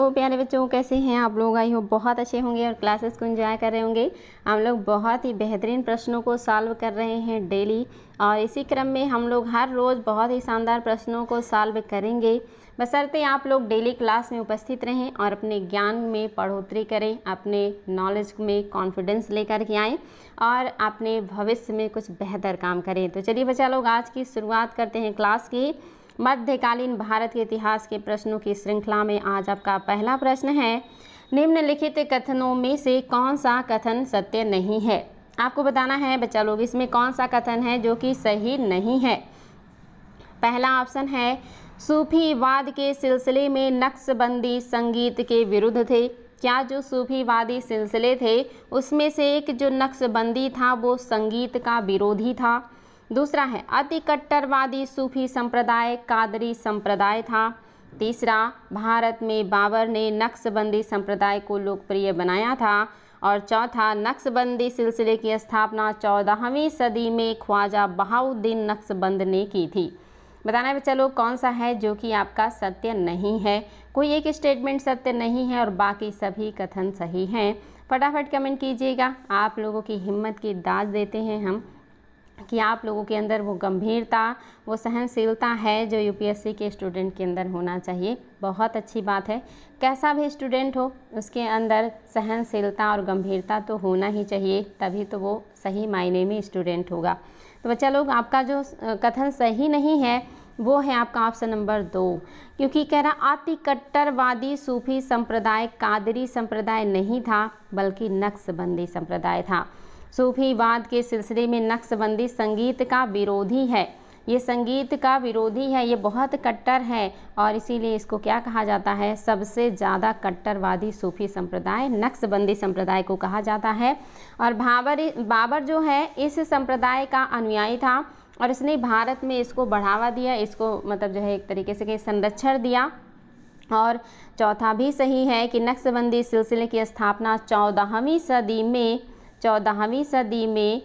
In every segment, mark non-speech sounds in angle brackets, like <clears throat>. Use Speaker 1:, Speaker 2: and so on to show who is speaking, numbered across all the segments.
Speaker 1: तो प्यारे बच्चों कैसे हैं आप लोग आई हो बहुत अच्छे होंगे और क्लासेस को एंजॉय कर रहे होंगे हम लोग बहुत ही बेहतरीन प्रश्नों को सॉल्व कर रहे हैं डेली और इसी क्रम में हम लोग हर रोज़ बहुत ही शानदार प्रश्नों को सॉल्व करेंगे बसरते आप लोग डेली क्लास में उपस्थित रहें और अपने ज्ञान में बढ़ोतरी करें अपने नॉलेज में कॉन्फिडेंस लेकर के आएँ और अपने भविष्य में कुछ बेहतर काम करें तो चलिए बच्चा लोग आज की शुरुआत करते हैं क्लास की मध्यकालीन भारत के इतिहास के प्रश्नों की श्रृंखला में आज आपका पहला प्रश्न है निम्नलिखित कथनों में से कौन सा कथन सत्य नहीं है आपको बताना है बच्चा लोग इसमें कौन सा कथन है जो कि सही नहीं है पहला ऑप्शन है सूफीवाद के सिलसिले में नक्शबंदी संगीत के विरुद्ध थे क्या जो सूफीवादी सिलसिले थे उसमें से एक जो नक्शबंदी था वो संगीत का विरोधी था दूसरा है अति कट्टरवादी सूफी संप्रदाय कादरी संप्रदाय था तीसरा भारत में बाबर ने नक्शबंदी संप्रदाय को लोकप्रिय बनाया था और चौथा नक्शबंदी सिलसिले की स्थापना चौदहवीं सदी में ख्वाजा बहाउद्दीन नक्शबंद ने की थी बताना है चलो कौन सा है जो कि आपका सत्य नहीं है कोई एक स्टेटमेंट सत्य नहीं है और बाकी सभी कथन सही हैं फटाफट कमेंट कीजिएगा आप लोगों की हिम्मत की दाद देते हैं हम कि आप लोगों के अंदर वो गंभीरता वो सहनशीलता है जो यूपीएससी के स्टूडेंट के अंदर होना चाहिए बहुत अच्छी बात है कैसा भी स्टूडेंट हो उसके अंदर सहनशीलता और गंभीरता तो होना ही चाहिए तभी तो वो सही मायने में स्टूडेंट होगा तो बच्चा लोग आपका जो कथन सही नहीं है वो है आपका ऑप्शन नंबर दो क्योंकि कह रहा अति कट्टरवादी सूफी संप्रदाय कादरी संप्रदाय नहीं था बल्कि नक्सबंदी संप्रदाय था सूफीवाद के सिलसिले में नक्शबंदी संगीत का विरोधी है ये संगीत का विरोधी है ये बहुत कट्टर है और इसीलिए इसको क्या कहा जाता है सबसे ज़्यादा कट्टरवादी सूफी संप्रदाय नक्शबंदी संप्रदाय को कहा जाता है और बाबर बाबर जो है इस संप्रदाय का अनुयायी था और इसने भारत में इसको बढ़ावा दिया इसको मतलब जो है एक तरीके से संरक्षण दिया और चौथा भी सही है कि नक्शबंदी सिलसिले की स्थापना चौदहवीं सदी में चौदहवीं सदी में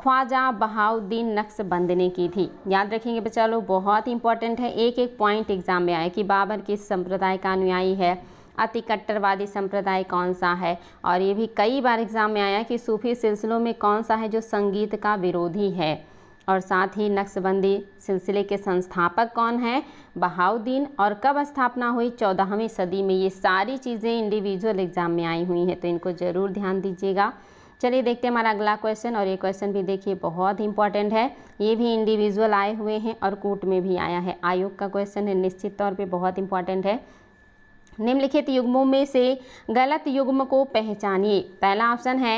Speaker 1: ख्वाजा बहाउद्दीन नक्सबंद ने की थी याद रखेंगे बच्चा लोग बहुत इंपॉर्टेंट है एक एक पॉइंट एग्जाम में आया कि बाबर किस संप्रदाय का अनुयायी है अति कट्टरवादी संप्रदाय कौन सा है और ये भी कई बार एग्जाम में आया कि सूफी सिलसिलों में कौन सा है जो संगीत का विरोधी है और साथ ही नक्शबंदी सिलसिले के संस्थापक कौन है बहाउद्दीन और कब स्थापना हुई चौदहवीं सदी में ये सारी चीज़ें इंडिविजुअल एग्ज़ाम में आई हुई हैं तो इनको ज़रूर ध्यान दीजिएगा चलिए देखते हैं हमारा अगला क्वेश्चन और ये क्वेश्चन भी देखिए बहुत इंपॉर्टेंट है ये भी इंडिविजुअल आए हुए हैं और कोर्ट में भी आया है आयोग का क्वेश्चन है निश्चित तौर पर बहुत इंपॉर्टेंट है निम्नलिखित युग्मों में से गलत युग्म को पहचानिए पहला ऑप्शन है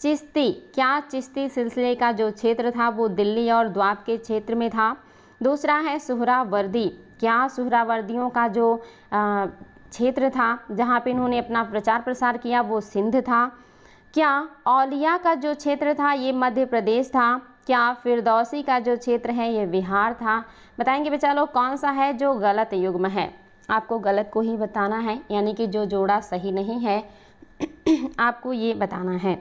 Speaker 1: चिश्ती क्या चिश्ती सिलसिले का जो क्षेत्र था वो दिल्ली और द्वाब के क्षेत्र में था दूसरा है सुहरावर्दी क्या सुहरावर्दियों का जो क्षेत्र था जहाँ पे इन्होंने अपना प्रचार प्रसार किया वो सिंध था क्या औलिया का जो क्षेत्र था ये मध्य प्रदेश था क्या फिरदौसी का जो क्षेत्र है ये बिहार था बताएंगे बच्चा लोग कौन सा है जो गलत युग्म है आपको गलत को ही बताना है यानी कि जो जोड़ा सही नहीं है <clears throat> आपको ये बताना है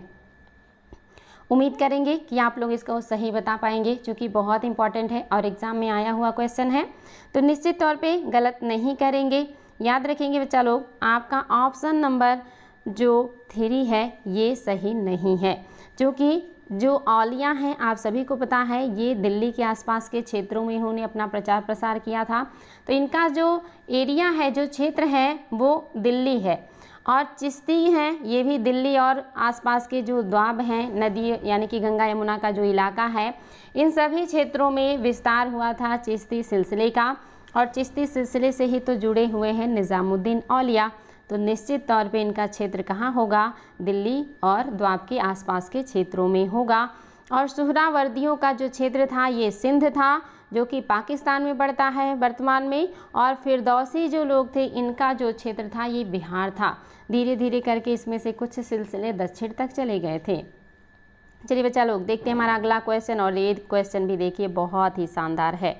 Speaker 1: उम्मीद करेंगे कि आप लोग इसको सही बता पाएंगे क्योंकि बहुत इंपॉर्टेंट है और एग्ज़ाम में आया हुआ क्वेश्चन है तो निश्चित तौर पे गलत नहीं करेंगे याद रखेंगे बच्चा लोग आपका ऑप्शन नंबर जो थ्री है ये सही नहीं है क्योंकि जो औलिया हैं आप सभी को पता है ये दिल्ली के आसपास के क्षेत्रों में इन्होंने अपना प्रचार प्रसार किया था तो इनका जो एरिया है जो क्षेत्र है वो दिल्ली है और चिश्ती हैं ये भी दिल्ली और आसपास के जो द्वाब हैं नदी यानी कि गंगा यमुना का जो इलाका है इन सभी क्षेत्रों में विस्तार हुआ था चिश्ती सिलसिले का और चिश्ती सिलसिले से ही तो जुड़े हुए हैं निज़ामुद्दीन औलिया तो निश्चित तौर पे इनका क्षेत्र कहाँ होगा दिल्ली और द्वाब के आसपास के क्षेत्रों में होगा और सुहरावर्दियों का जो क्षेत्र था ये सिंध था जो कि पाकिस्तान में पड़ता है वर्तमान में और फिर दौसी जो लोग थे इनका जो क्षेत्र था ये बिहार था धीरे धीरे करके इसमें से कुछ सिलसिले दक्षिण तक चले गए थे चलिए बच्चा लोग देखते हैं हमारा अगला क्वेश्चन और ये क्वेश्चन भी देखिए बहुत ही शानदार है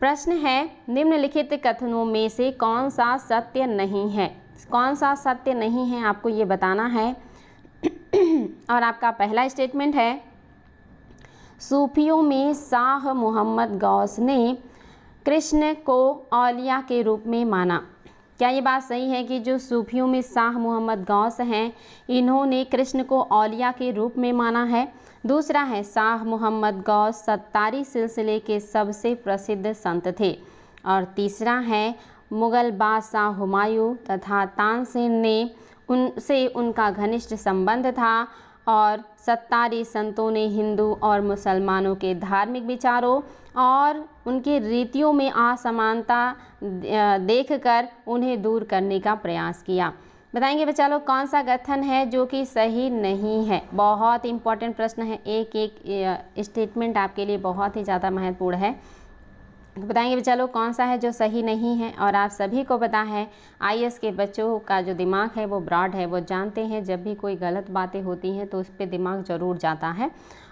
Speaker 1: प्रश्न है निम्नलिखित कथनों में से कौन सा सत्य नहीं है कौन सा सत्य नहीं है आपको ये बताना है <clears throat> और आपका पहला स्टेटमेंट है सूफियों में शाह मोहम्मद गौस ने कृष्ण को औलिया के रूप में माना क्या ये बात सही है कि जो सूफियों में शाह मोहम्मद गौस हैं इन्होंने कृष्ण को औलिया के रूप में माना है दूसरा है शाह मोहम्मद गौस सत्तारी सिलसिले के सबसे प्रसिद्ध संत थे और तीसरा है मुग़ल बादशाह हुमायूं तथा तानसेन ने उनसे उनका घनिष्ठ संबंध था और सत्तारी संतों ने हिंदू और मुसलमानों के धार्मिक विचारों और उनके रीतियों में असमानता देखकर उन्हें दूर करने का प्रयास किया बताएंगे बच्चा लोग कौन सा कथन है जो कि सही नहीं है बहुत इंपॉर्टेंट प्रश्न है एक एक स्टेटमेंट आपके लिए बहुत ही ज़्यादा महत्वपूर्ण है तो बताएंगे चलो कौन सा है जो सही नहीं है और आप सभी को पता है आई के बच्चों का जो दिमाग है वो ब्रॉड है वो जानते हैं जब भी कोई गलत बातें होती हैं तो उस पर दिमाग ज़रूर जाता है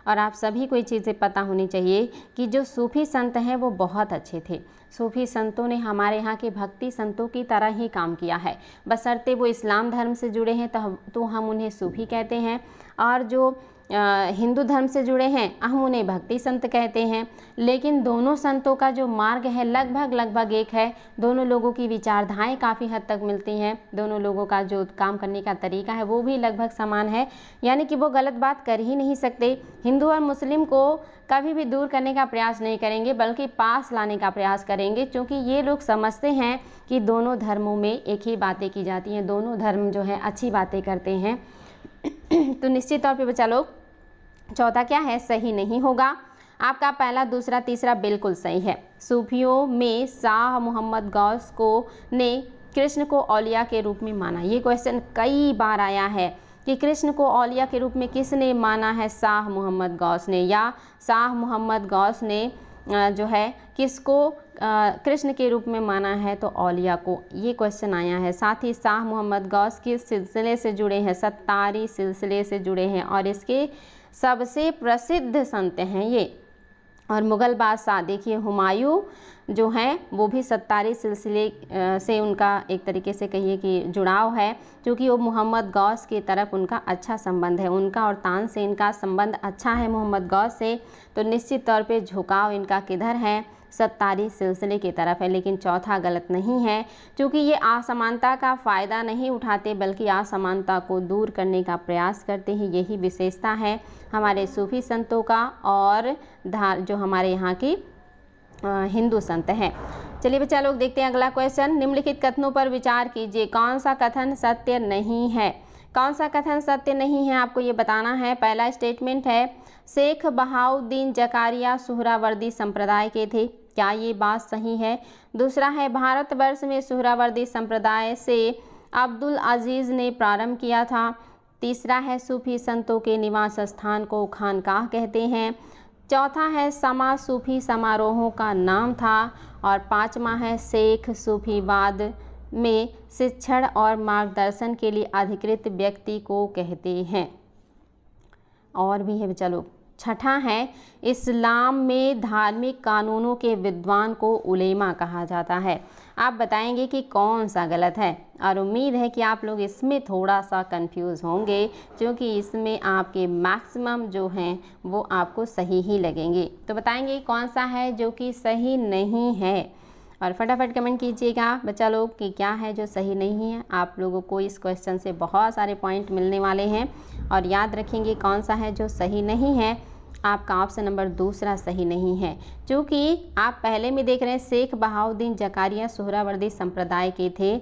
Speaker 1: और आप सभी को ये चीज़ें पता होनी चाहिए कि जो सूफ़ी संत हैं वो बहुत अच्छे थे सूफ़ी संतों ने हमारे यहाँ के भक्ति संतों की तरह ही काम किया है बसरते वो इस्लाम धर्म से जुड़े हैं तो हम उन्हें सूफ़ी कहते हैं और जो हिंदू धर्म से जुड़े हैं हम उन्हें भक्ति संत कहते हैं लेकिन दोनों संतों का जो मार्ग है लगभग लगभग एक है दोनों लोगों की विचारधाएँ काफ़ी हद तक मिलती हैं दोनों लोगों का जो काम करने का तरीका है वो भी लगभग समान है यानी कि वो गलत बात कर ही नहीं सकते हिंदू और मुस्लिम को कभी भी दूर करने का प्रयास नहीं करेंगे बल्कि पास लाने का प्रयास करेंगे क्योंकि ये लोग समझते हैं कि दोनों धर्मों में एक ही बातें की जाती हैं दोनों धर्म जो है अच्छी बातें करते हैं तो निश्चित तौर पे बच्चा लोग चौथा क्या है सही नहीं होगा आपका पहला दूसरा तीसरा बिल्कुल सही है सूफियों में शाह मोहम्मद गौस को ने कृष्ण को औलिया के रूप में माना ये क्वेश्चन कई बार आया है कि कृष्ण को औलिया के रूप में किसने माना है शाह मोहम्मद गौस ने या शाह मोहम्मद गौस ने जो है किसको कृष्ण के रूप में माना है तो औलिया को ये क्वेश्चन आया है साथ ही शाह मोहम्मद गौस किस सिलसिले से जुड़े हैं सत्तारी सिलसिले से जुड़े हैं और इसके सबसे प्रसिद्ध संत हैं ये और मुग़ल बादशाह देखिए हुमायूं जो हैं वो भी सत्तारी सिलसिले से उनका एक तरीके से कहिए कि जुड़ाव है क्योंकि वो मोहम्मद गौस की तरफ उनका अच्छा संबंध है उनका और तान से इनका संबंध अच्छा है मोहम्मद गौस से तो निश्चित तौर पे झुकाव इनका किधर है सत्तारी सिलसिले की तरफ है लेकिन चौथा गलत नहीं है क्योंकि ये असमानता का फ़ायदा नहीं उठाते बल्कि असमानता को दूर करने का प्रयास करते हैं यही विशेषता है हमारे सूफी संतों का और धार जो हमारे यहाँ की हिंदू संत हैं चलिए बच्चा लोग देखते हैं अगला क्वेश्चन निम्नलिखित कथनों पर विचार कीजिए कौन सा कथन सत्य नहीं है कौन सा कथन सत्य नहीं है आपको ये बताना है पहला स्टेटमेंट है शेख बहाउद्दीन जकारिया सुहरावर्दी संप्रदाय के थे क्या ये बात सही है दूसरा है भारतवर्ष में सुहरावर्दी संप्रदाय से अब्दुल अजीज़ ने प्रारंभ किया था तीसरा है सूफी संतों के निवास स्थान को खानकाह कहते हैं चौथा है समा सूफी समारोहों का नाम था और पाँचवा है शेख सूफीवाद में शिक्षण और मार्गदर्शन के लिए अधिकृत व्यक्ति को कहते हैं और भी है चलो छठा है इस्लाम में धार्मिक कानूनों के विद्वान को उलेमा कहा जाता है आप बताएंगे कि कौन सा गलत है और उम्मीद है कि आप लोग इसमें थोड़ा सा कंफ्यूज होंगे क्योंकि इसमें आपके मैक्सिमम जो हैं वो आपको सही ही लगेंगे तो बताएंगे कौन सा है जो कि सही नहीं है और फटाफट कमेंट कीजिएगा बच्चा लोग कि क्या है जो सही नहीं है आप लोगों को इस क्वेश्चन से बहुत सारे पॉइंट मिलने वाले हैं और याद रखेंगे कौन सा है जो सही नहीं है आपका ऑप्शन नंबर दूसरा सही नहीं है क्योंकि आप पहले में देख रहे हैं शेख बहाउद्दीन जकारिया सोहरावर्दी संप्रदाय के थे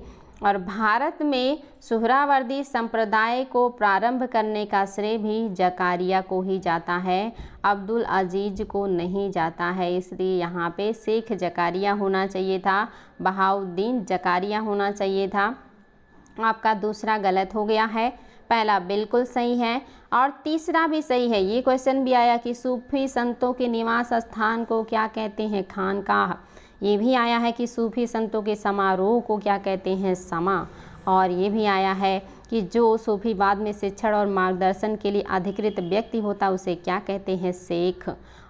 Speaker 1: और भारत में सुहरावर्दी संप्रदाय को प्रारंभ करने का श्रेय भी जकारिया को ही जाता है अब्दुल अजीज को नहीं जाता है इसलिए यहाँ पे शेख जकारिया होना चाहिए था बहाउद्दीन जकारिया होना चाहिए था आपका दूसरा गलत हो गया है पहला बिल्कुल सही है और तीसरा भी सही है ये क्वेश्चन भी आया कि सूफी संतों के निवास स्थान को क्या कहते हैं खानकाह ये भी आया है कि सूफी संतों के समारोह को क्या कहते हैं समा और ये भी आया है कि जो सूफी बाद में शिक्षण और मार्गदर्शन के लिए अधिकृत व्यक्ति होता उसे क्या कहते हैं शेख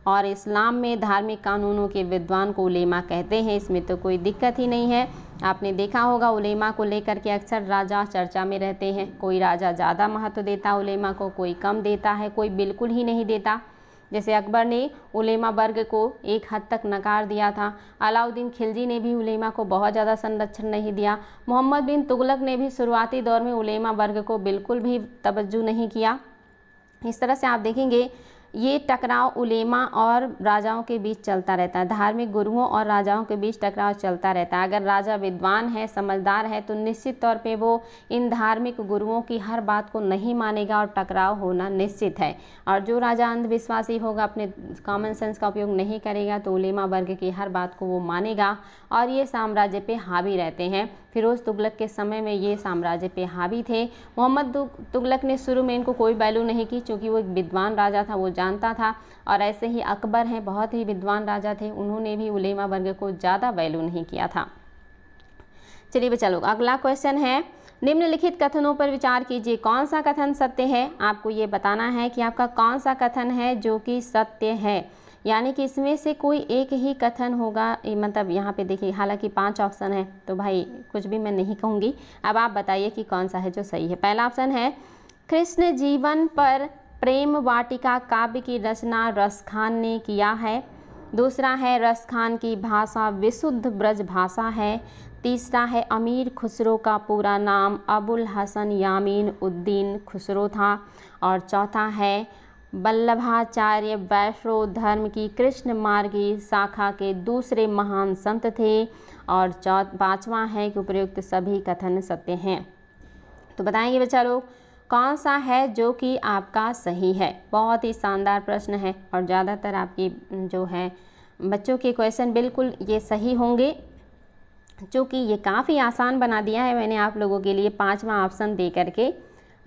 Speaker 1: और इस्लाम में धार्मिक कानूनों के विद्वान को उलेमा कहते हैं इसमें तो कोई दिक्कत ही नहीं है आपने देखा होगा उलेमा को लेकर के अक्सर राजा चर्चा में रहते हैं कोई राजा ज़्यादा महत्व देता उलेमा को कोई कम देता है कोई बिल्कुल ही नहीं देता जैसे अकबर ने उलेमा वर्ग को एक हद तक नकार दिया था अलाउद्दीन खिलजी ने भी उलेमा को बहुत ज़्यादा संरक्षण नहीं दिया मोहम्मद बिन तुगलक ने भी शुरुआती दौर में उलेमा वर्ग को बिल्कुल भी तवज्जो नहीं किया इस तरह से आप देखेंगे ये टकराव उलेमा और राजाओं के बीच चलता रहता है धार्मिक गुरुओं और राजाओं के बीच टकराव चलता रहता है अगर राजा विद्वान है समझदार है तो निश्चित तौर पे वो इन धार्मिक गुरुओं की हर बात को नहीं मानेगा और टकराव होना निश्चित है और जो राजा अंधविश्वासी होगा अपने कॉमन सेंस का उपयोग नहीं करेगा तो उलेमा वर्ग की हर बात को वो मानेगा और ये साम्राज्य पर हावी रहते हैं फ़िरोज़ तुगलक के समय में ये साम्राज्य पे हावी थे मोहम्मद तुगलक ने शुरू में इनको कोई वैल्यू नहीं की क्योंकि वो एक विद्वान राजा था वो जानता था और ऐसे ही अकबर हैं बहुत ही विद्वान राजा थे उन्होंने भी उलेमा वर्ग को ज़्यादा वैल्यू नहीं किया था चलिए बच्चा लोग अगला क्वेश्चन है निम्नलिखित कथनों पर विचार कीजिए कौन सा कथन सत्य है आपको ये बताना है कि आपका कौन सा कथन है जो कि सत्य है यानी कि इसमें से कोई एक ही कथन होगा मतलब यहाँ पे देखिए हालांकि पांच ऑप्शन है तो भाई कुछ भी मैं नहीं कहूँगी अब आप बताइए कि कौन सा है जो सही है पहला ऑप्शन है कृष्ण जीवन पर प्रेम वाटिका काव्य की रचना रस खान ने किया है दूसरा है रस खान की भाषा विशुद्ध ब्रज भाषा है तीसरा है अमीर खुसरो का पूरा नाम अबुल हसन यामीन उद्दीन खुसरो था और चौथा है वल्लभाचार्य वैष्णव धर्म की कृष्ण मार्गी शाखा के दूसरे महान संत थे और चौथ पाँचवा है कि उपयुक्त सभी कथन सत्य हैं तो बताएंगे बच्चा लोग कौन सा है जो कि आपका सही है बहुत ही शानदार प्रश्न है और ज़्यादातर आपके जो है बच्चों के क्वेश्चन बिल्कुल ये सही होंगे चूँकि ये काफ़ी आसान बना दिया है मैंने आप लोगों के लिए पाँचवा ऑप्शन दे करके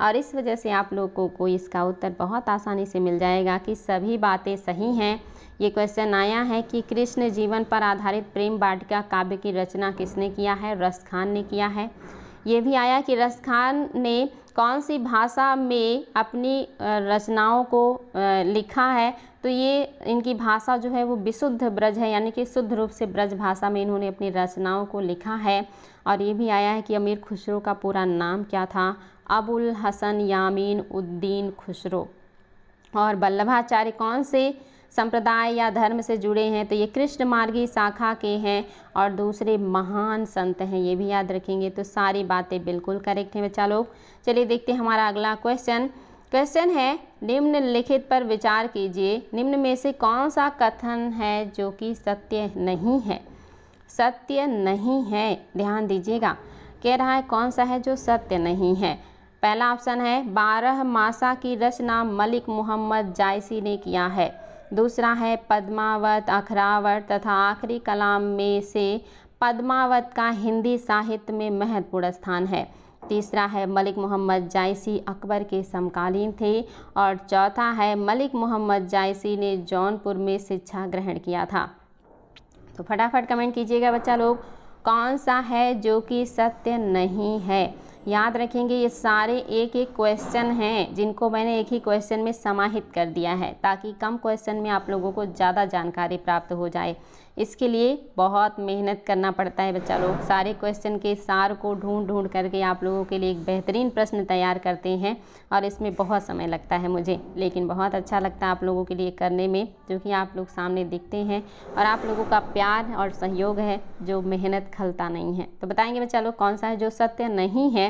Speaker 1: और इस वजह से आप लोगों को इसका उत्तर बहुत आसानी से मिल जाएगा कि सभी बातें सही हैं ये क्वेश्चन आया है कि कृष्ण जीवन पर आधारित प्रेम वाटिका काव्य की रचना किसने किया है रस खान ने किया है ये भी आया कि रस खान ने कौन सी भाषा में अपनी रचनाओं को लिखा है तो ये इनकी भाषा जो है वो विशुद्ध ब्रज है यानी कि शुद्ध रूप से ब्रज भाषा में इन्होंने अपनी रचनाओं को लिखा है और ये भी आया है कि अमीर खुसरो का पूरा नाम क्या था अबुल हसन यामीन उद्दीन खुसरो और वल्लभाचार्य कौन से संप्रदाय या धर्म से जुड़े हैं तो ये कृष्ण मार्गी शाखा के हैं और दूसरे महान संत हैं ये भी याद रखेंगे तो सारी बातें बिल्कुल करेक्ट हैं बच्चा लोग चलिए देखते हैं हमारा अगला क्वेश्चन क्वेश्चन है निम्नलिखित पर विचार कीजिए निम्न में से कौन सा कथन है जो कि सत्य नहीं है सत्य नहीं है ध्यान दीजिएगा कह रहा है कौन सा है जो सत्य नहीं है पहला ऑप्शन है बारह मासा की रचना मलिक मोहम्मद जायसी ने किया है दूसरा है पद्मावत अखरावट तथा आखिरी कलाम में से पद्मावत का हिंदी साहित्य में महत्वपूर्ण स्थान है तीसरा है मलिक मोहम्मद जायसी अकबर के समकालीन थे और चौथा है मलिक मोहम्मद जायसी ने जौनपुर में शिक्षा ग्रहण किया था तो फटाफट कमेंट कीजिएगा बच्चा लोग कौन सा है जो कि सत्य नहीं है याद रखेंगे ये सारे एक एक क्वेश्चन हैं जिनको मैंने एक ही क्वेश्चन में समाहित कर दिया है ताकि कम क्वेश्चन में आप लोगों को ज़्यादा जानकारी प्राप्त हो जाए इसके लिए बहुत मेहनत करना पड़ता है बच्चा लोग सारे क्वेश्चन के सार को ढूंढ ढूंढ करके आप लोगों के लिए एक बेहतरीन प्रश्न तैयार करते हैं और इसमें बहुत समय लगता है मुझे लेकिन बहुत अच्छा लगता है आप लोगों के लिए करने में जो कि आप लोग सामने दिखते हैं और आप लोगों का प्यार और सहयोग है जो मेहनत खलता नहीं है तो बताएंगे बच्चा लोग कौन सा है जो सत्य नहीं है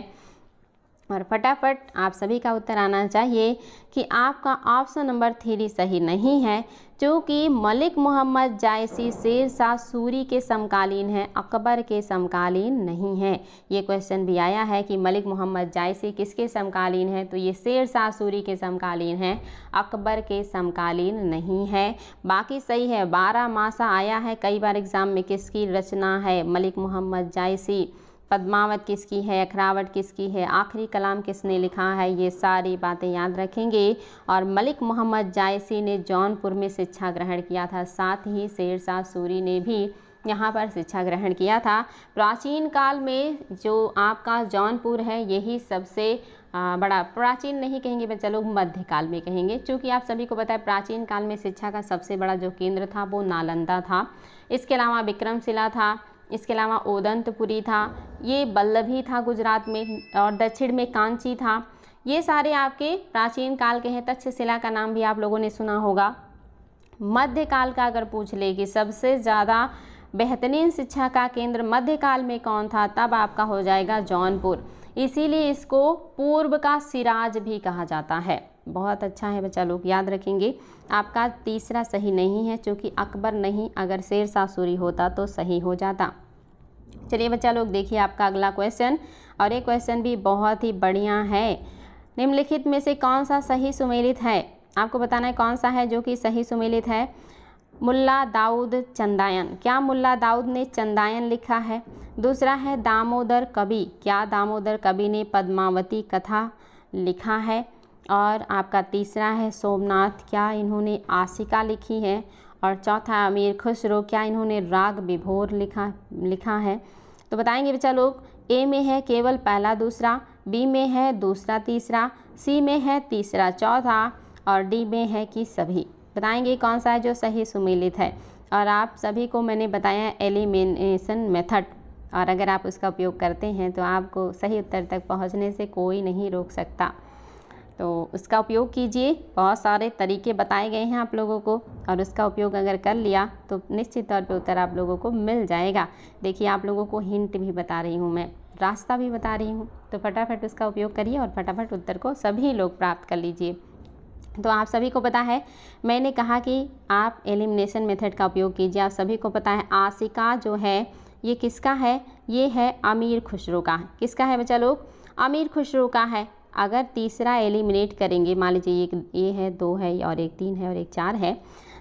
Speaker 1: और फटाफट आप सभी का उत्तर आना चाहिए कि आपका ऑप्शन नंबर थ्री सही नहीं है चूँकि मलिक मोहम्मद जायसी शेर शाह सूरी के समकालीन हैं अकबर के समकालीन नहीं हैं ये क्वेश्चन भी आया है कि मलिक मोहम्मद जायसी किसके समकालीन हैं तो ये शेर शाह सूरी के समकालीन हैं अकबर के समकालीन नहीं है बाकी सही है बारह मासा आया है कई बार एग्ज़ाम में किसकी रचना है मलिक मोहम्मद जायसी पद्मावत किसकी है अखरावट किसकी है आखिरी कलाम किसने लिखा है ये सारी बातें याद रखेंगे और मलिक मोहम्मद जायसी ने जौनपुर में शिक्षा ग्रहण किया था साथ ही शेरशाह सूरी ने भी यहाँ पर शिक्षा ग्रहण किया था प्राचीन काल में जो आपका जौनपुर है यही सबसे आ, बड़ा प्राचीन नहीं कहेंगे बस चलो मध्यकाल में कहेंगे क्योंकि आप सभी को पता है प्राचीन काल में शिक्षा का सबसे बड़ा जो केंद्र था वो नालंदा था इसके अलावा विक्रमशिला था इसके अलावा ओदंतपुरी था ये बल्लभी था गुजरात में और दक्षिण में कांची था ये सारे आपके प्राचीन काल के हैं तक्षशिला का नाम भी आप लोगों ने सुना होगा मध्यकाल का अगर पूछ ले कि सबसे ज़्यादा बेहतरीन शिक्षा का केंद्र मध्यकाल में कौन था तब आपका हो जाएगा जौनपुर इसीलिए इसको पूर्व का सिराज भी कहा जाता है बहुत अच्छा है बच्चा लोग याद रखेंगे आपका तीसरा सही नहीं है क्योंकि अकबर नहीं अगर शेर शाह सूरी होता तो सही हो जाता चलिए बच्चा लोग देखिए आपका अगला क्वेश्चन और ये क्वेश्चन भी बहुत ही बढ़िया है निम्नलिखित में से कौन सा सही सुमेलित है आपको बताना है कौन सा है जो कि सही सुमेलित है मुल्ला दाऊद चंदायन क्या मुल्ला दाऊद ने चंदायन लिखा है दूसरा है दामोदर कवि क्या दामोदर कवि ने पद्मावती कथा लिखा है और आपका तीसरा है सोमनाथ क्या इन्होंने आशिका लिखी है और चौथा अमीर खुसरो क्या इन्होंने राग विभोर लिखा लिखा है तो बताएंगे बच्चा लोग ए में है केवल पहला दूसरा बी में है दूसरा तीसरा सी में है तीसरा चौथा और डी में है कि सभी बताएंगे कौन सा है जो सही सुमेलित है और आप सभी को मैंने बताया एलिमिनेशन मेथड और अगर आप उसका उपयोग करते हैं तो आपको सही उत्तर तक पहुंचने से कोई नहीं रोक सकता तो उसका उपयोग कीजिए बहुत सारे तरीके बताए गए हैं आप लोगों को और उसका उपयोग अगर कर लिया तो निश्चित तौर पे उत्तर आप लोगों को मिल जाएगा देखिए आप लोगों को हिंट भी बता रही हूँ मैं रास्ता भी बता रही हूँ तो फटाफट उसका उपयोग करिए और फटाफट उत्तर को सभी लोग प्राप्त कर लीजिए तो आप सभी को पता है मैंने कहा कि आप एलिमिनेशन मेथड का उपयोग कीजिए आप सभी को पता है आशिका जो है ये किसका है ये है अमीर खुशरू का किसका है बच्चा लोग अमीर खुशरू का है अगर तीसरा एलिमिनेट करेंगे मान लीजिए एक ये है दो है और एक तीन है और एक चार है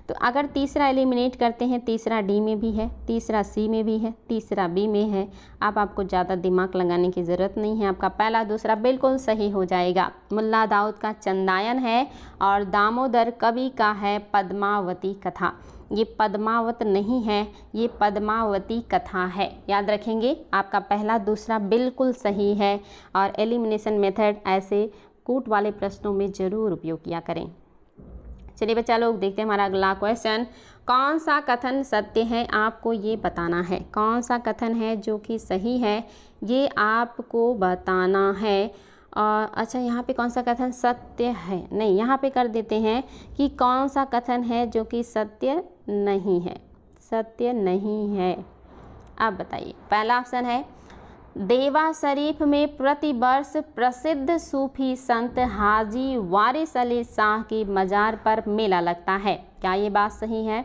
Speaker 1: तो अगर तीसरा एलिमिनेट करते हैं तीसरा डी में भी है तीसरा सी में भी है तीसरा बी में है अब आपको ज़्यादा दिमाग लगाने की ज़रूरत नहीं है आपका पहला दूसरा बिल्कुल सही हो जाएगा मुल्ला दाऊद का चंदायन है और दामोदर कवि का है पद्मावती कथा ये पद्मावत नहीं है ये पद्मावती कथा है याद रखेंगे आपका पहला दूसरा बिल्कुल सही है और एलिमिनेशन मेथड ऐसे कूट वाले प्रश्नों में ज़रूर उपयोग किया करें चलिए बच्चा लोग देखते हैं हमारा अगला क्वेश्चन कौन सा कथन सत्य है आपको ये बताना है कौन सा कथन है जो कि सही है ये आपको बताना है और अच्छा यहाँ पे कौन सा कथन सत्य है नहीं यहाँ पे कर देते हैं कि कौन सा कथन है जो कि सत्य नहीं है सत्य नहीं है आप बताइए पहला ऑप्शन है देवा शरीफ में प्रतिवर्ष प्रसिद्ध सूफी संत हाजी वारिस अली शाह की मज़ार पर मेला लगता है क्या ये बात सही है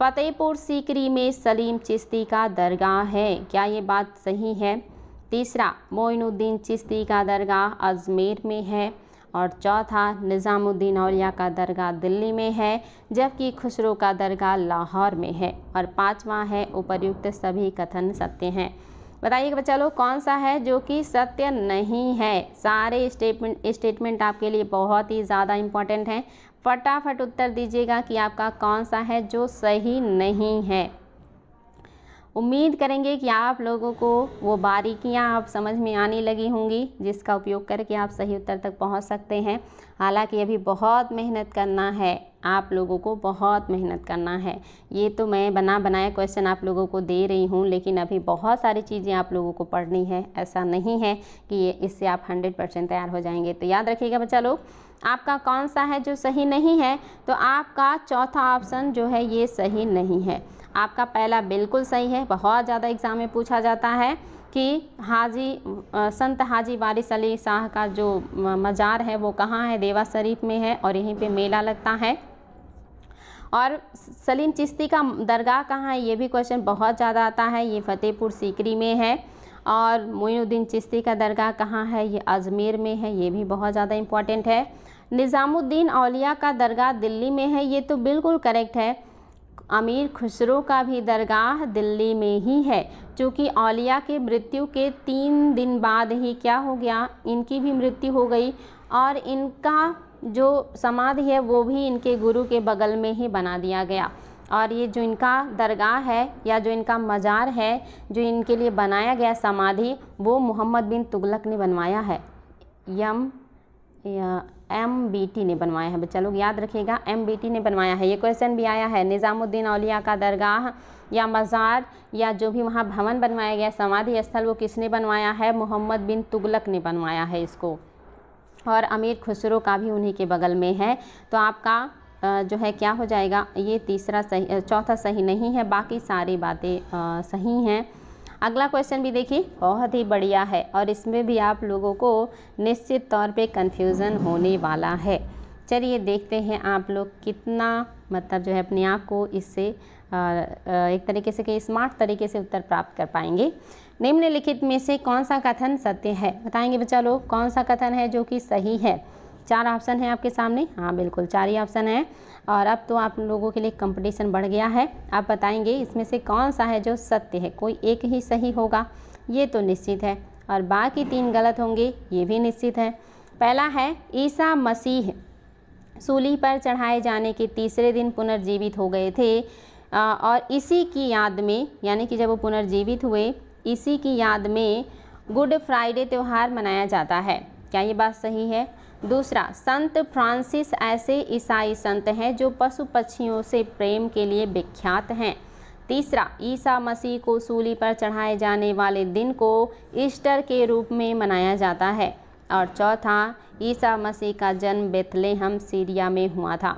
Speaker 1: फतेहपुर सीकरी में सलीम चिश्ती का दरगाह है क्या ये बात सही है तीसरा मोइनुद्दीन चिश्ती का दरगाह अजमेर में है और चौथा निज़ामुद्दीन औलिया का दरगाह दिल्ली में है जबकि खुसरो का दरगाह लाहौर में है और पांचवा है उपर्युक्त सभी कथन सत्य हैं बताइए कि बच्चा लोग कौन सा है जो कि सत्य नहीं है सारे स्टेटमेंट स्टेटमेंट आपके लिए बहुत ही ज़्यादा इम्पॉर्टेंट हैं फटाफट उत्तर दीजिएगा कि आपका कौन सा है जो सही नहीं है उम्मीद करेंगे कि आप लोगों को वो बारीकियां आप समझ में आने लगी होंगी जिसका उपयोग करके आप सही उत्तर तक पहुंच सकते हैं हालांकि अभी बहुत मेहनत करना है आप लोगों को बहुत मेहनत करना है ये तो मैं बना बनाया क्वेश्चन आप लोगों को दे रही हूँ लेकिन अभी बहुत सारी चीज़ें आप लोगों को पढ़नी है ऐसा नहीं है कि ये इससे आप 100 परसेंट तैयार हो जाएंगे तो याद रखिएगा बच्चा लोग आपका कौन सा है जो सही नहीं है तो आपका चौथा ऑप्शन जो है ये सही नहीं है आपका पहला बिल्कुल सही है बहुत ज़्यादा एग्ज़ाम में पूछा जाता है कि हाजी संत हाजी वारिस अली शाह का जो मज़ार है वो कहाँ है देवा शरीफ में है और यहीं पे मेला लगता है और सलीम चिश्ती का दरगाह कहाँ है ये भी क्वेश्चन बहुत ज़्यादा आता है ये फ़तेहपुर सीकरी में है और मोनुद्दीन चिश्ती का दरगाह कहाँ है ये अजमेर में है ये भी बहुत ज़्यादा इम्पॉर्टेंट है निज़ामुद्दीन अलिया का दरगाह दिल्ली में है ये तो बिल्कुल करेक्ट है अमीर खुसरो का भी दरगाह दिल्ली में ही है चूँकि ओलिया के मृत्यु के तीन दिन बाद ही क्या हो गया इनकी भी मृत्यु हो गई और इनका जो समाधि है वो भी इनके गुरु के बगल में ही बना दिया गया और ये जो इनका दरगाह है या जो इनका मज़ार है जो इनके लिए बनाया गया समाधि वो मोहम्मद बिन तुगलक ने बनवाया है यम एम बी टी ने बनवाया है बच्चा लोग याद रखिएगा एम बी टी ने बनवाया है ये क्वेश्चन भी आया है निज़ामुद्दीन अलिया का दरगाह या मज़ार या जो भी वहाँ भवन बनवाया गया समाधि स्थल वो किसने बनवाया है मोहम्मद बिन तुगलक ने बनवाया है इसको और अमीर खुसरो का भी उन्हीं के बगल में है तो आपका जो है क्या हो जाएगा ये तीसरा सही चौथा सही नहीं है बाकी सारी बातें सही हैं अगला क्वेश्चन भी देखिए बहुत ही बढ़िया है और इसमें भी आप लोगों को निश्चित तौर पे कन्फ्यूज़न होने वाला है चलिए देखते हैं आप लोग कितना मतलब जो है अपने आप को इससे एक तरीके से कहीं स्मार्ट तरीके से उत्तर प्राप्त कर पाएंगे निम्नलिखित में से कौन सा कथन सत्य है बताएंगे बच्चा लोग कौन सा कथन है जो कि सही है चार ऑप्शन है आपके सामने हाँ बिल्कुल चार ही ऑप्शन है और अब तो आप लोगों के लिए कंपटीशन बढ़ गया है आप बताएंगे इसमें से कौन सा है जो सत्य है कोई एक ही सही होगा ये तो निश्चित है और बाकी तीन गलत होंगे ये भी निश्चित है पहला है ईसा मसीह सूली पर चढ़ाए जाने के तीसरे दिन पुनर्जीवित हो गए थे और इसी की याद में यानी कि जब वो पुनर्जीवित हुए इसी की याद में गुड फ्राइडे त्यौहार मनाया जाता है क्या ये बात सही है दूसरा संत फ्रांसिस ऐसे ईसाई संत हैं जो पशु पक्षियों से प्रेम के लिए विख्यात हैं तीसरा ईसा मसीह को सूली पर चढ़ाए जाने वाले दिन को ईस्टर के रूप में मनाया जाता है और चौथा ईसा मसीह का जन्म बेथलेहम सीरिया में हुआ था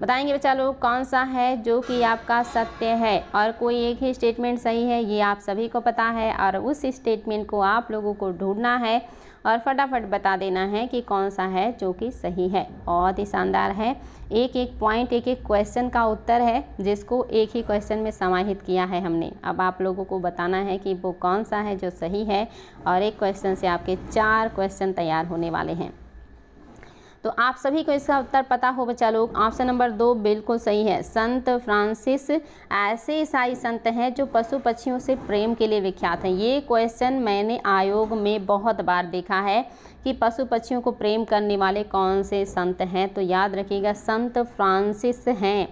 Speaker 1: बताएंगे बच्चा लोग कौन सा है जो कि आपका सत्य है और कोई एक ही स्टेटमेंट सही है ये आप सभी को पता है और उस स्टेटमेंट को आप लोगों को ढूंढना है और फटाफट बता देना है कि कौन सा है जो कि सही है बहुत ही शानदार है एक एक पॉइंट एक एक क्वेश्चन का उत्तर है जिसको एक ही क्वेश्चन में समाहित किया है हमने अब आप लोगों को बताना है कि वो कौन सा है जो सही है और एक क्वेश्चन से आपके चार क्वेश्चन तैयार होने वाले हैं तो आप सभी को इसका उत्तर पता हो बच्चा लोग ऑप्शन नंबर दो बिल्कुल सही है संत फ्रांसिस ऐसे ईसाई संत हैं जो पशु पक्षियों से प्रेम के लिए विख्यात हैं ये क्वेश्चन मैंने आयोग में बहुत बार देखा है कि पशु पक्षियों को प्रेम करने वाले कौन से संत हैं तो याद रखिएगा संत फ्रांसिस हैं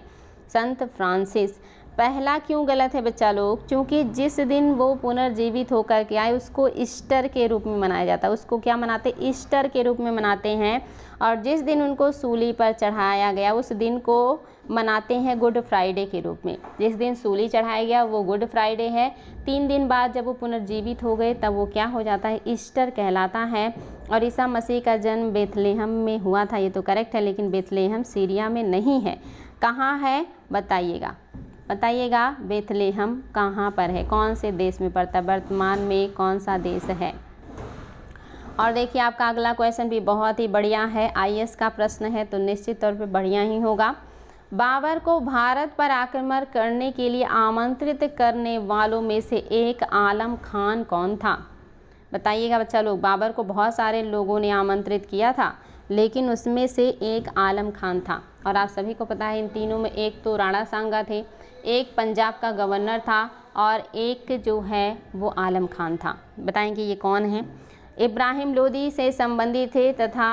Speaker 1: संत फ्रांसिस पहला क्यों गलत है बच्चा लोग क्योंकि जिस दिन वो पुनर्जीवित होकर के आए उसको ईस्टर के रूप में मनाया जाता है उसको क्या मनाते ईस्टर के रूप में मनाते हैं और जिस दिन उनको सूली पर चढ़ाया गया उस दिन को मनाते हैं गुड फ्राइडे के रूप में जिस दिन सूली चढ़ाया गया वो गुड फ्राइडे है तीन दिन बाद जब वो पुनर्जीवित हो गए तब वो क्या हो जाता है ईस्टर कहलाता है और ईसा मसीह का जन्म बेथलेहम में हुआ था ये तो करेक्ट है लेकिन बेथलेहम सीरिया में नहीं है कहाँ है बताइएगा बताइएगा बेथलेहम कहाँ पर है कौन से देश में पड़ता है वर्तमान में कौन सा देश है और देखिए आपका अगला क्वेश्चन भी बहुत ही बढ़िया है आई का प्रश्न है तो निश्चित तौर पर बढ़िया ही होगा बाबर को भारत पर आक्रमण करने के लिए आमंत्रित करने वालों में से एक आलम खान कौन था बताइएगा बच्चा लोग बाबर को बहुत सारे लोगों ने आमंत्रित किया था लेकिन उसमें से एक आलम खान था और आप सभी को पता है इन तीनों में एक तो राणा सांगा थे एक पंजाब का गवर्नर था और एक जो है वो आलम खान था कि ये कौन है इब्राहिम लोदी से संबंधित थे तथा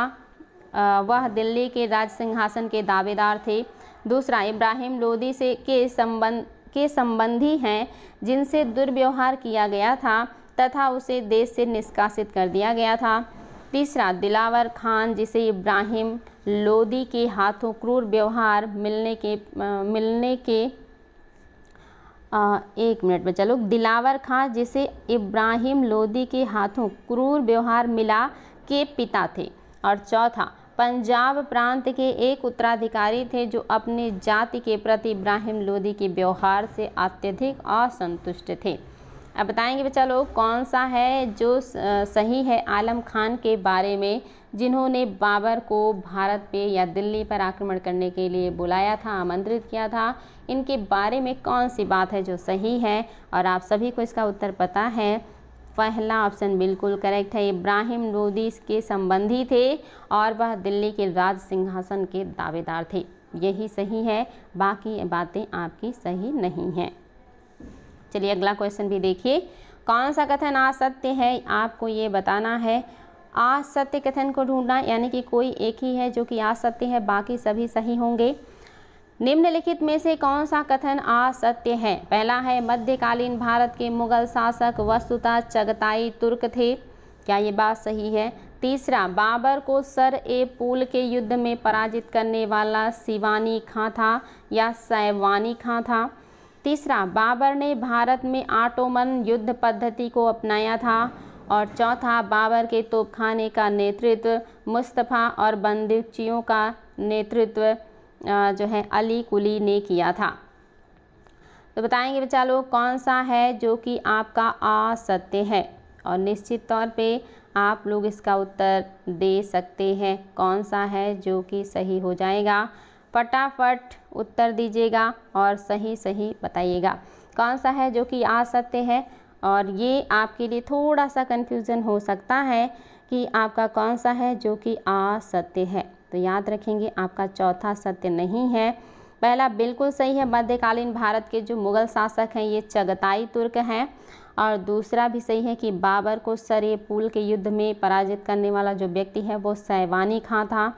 Speaker 1: वह दिल्ली के राज सिंहासन के दावेदार थे दूसरा इब्राहिम लोदी से के संबंध के संबंधी हैं जिनसे दुर्व्यवहार किया गया था तथा उसे देश से निष्कासित कर दिया गया था तीसरा दिलावर खान जिसे इब्राहिम लोदी के हाथों क्रूर व्यवहार मिलने के मिलने के आ, एक मिनट में चलो दिलावर खां जिसे इब्राहिम लोदी के हाथों क्रूर व्यवहार मिला के पिता थे और चौथा पंजाब प्रांत के एक उत्तराधिकारी थे जो अपनी जाति के प्रति इब्राहिम लोदी के व्यवहार से अत्यधिक असंतुष्ट थे अब बताएंगे बच्चा लोग कौन सा है जो सही है आलम खान के बारे में जिन्होंने बाबर को भारत पे या दिल्ली पर आक्रमण करने के लिए बुलाया था आमंत्रित किया था इनके बारे में कौन सी बात है जो सही है और आप सभी को इसका उत्तर पता है पहला ऑप्शन बिल्कुल करेक्ट है इब्राहिम लोदी के संबंधी थे और वह दिल्ली के राज सिंहासन के दावेदार थे यही सही है बाकी बातें आपकी सही नहीं हैं चलिए अगला क्वेश्चन भी देखिए कौन सा कथन आ सत्य है आपको ये बताना है असत्य कथन को ढूंढना यानी कि कोई एक ही है जो कि असत्य है बाकी सभी सही होंगे निम्नलिखित में से कौन सा कथन असत्य है पहला है मध्यकालीन भारत के मुगल शासक वस्तुतः चगताई तुर्क थे क्या ये बात सही है तीसरा बाबर को सर ए पुल के युद्ध में पराजित करने वाला शिवानी खां था या सैवानी खां था तीसरा बाबर ने भारत में आटोमन युद्ध पद्धति को अपनाया था और चौथा बाबर के तोपखाने का नेतृत्व मुस्तफ़ा और बंदूकचियों का नेतृत्व जो है अली कुली ने किया था तो बताएंगे बच्चा लोग कौन सा है जो कि आपका असत्य है और निश्चित तौर पे आप लोग इसका उत्तर दे सकते हैं कौन सा है जो कि सही हो जाएगा फटाफट उत्तर दीजिएगा और सही सही बताइएगा कौन सा है जो कि असत्य है और ये आपके लिए थोड़ा सा कन्फ्यूज़न हो सकता है कि आपका कौन सा है जो कि असत्य है तो याद रखेंगे आपका चौथा सत्य नहीं है पहला बिल्कुल सही है मध्यकालीन भारत के जो मुग़ल शासक हैं ये चगताई तुर्क हैं और दूसरा भी सही है कि बाबर को सरे पुल के युद्ध में पराजित करने वाला जो व्यक्ति है वो सैवानी खां था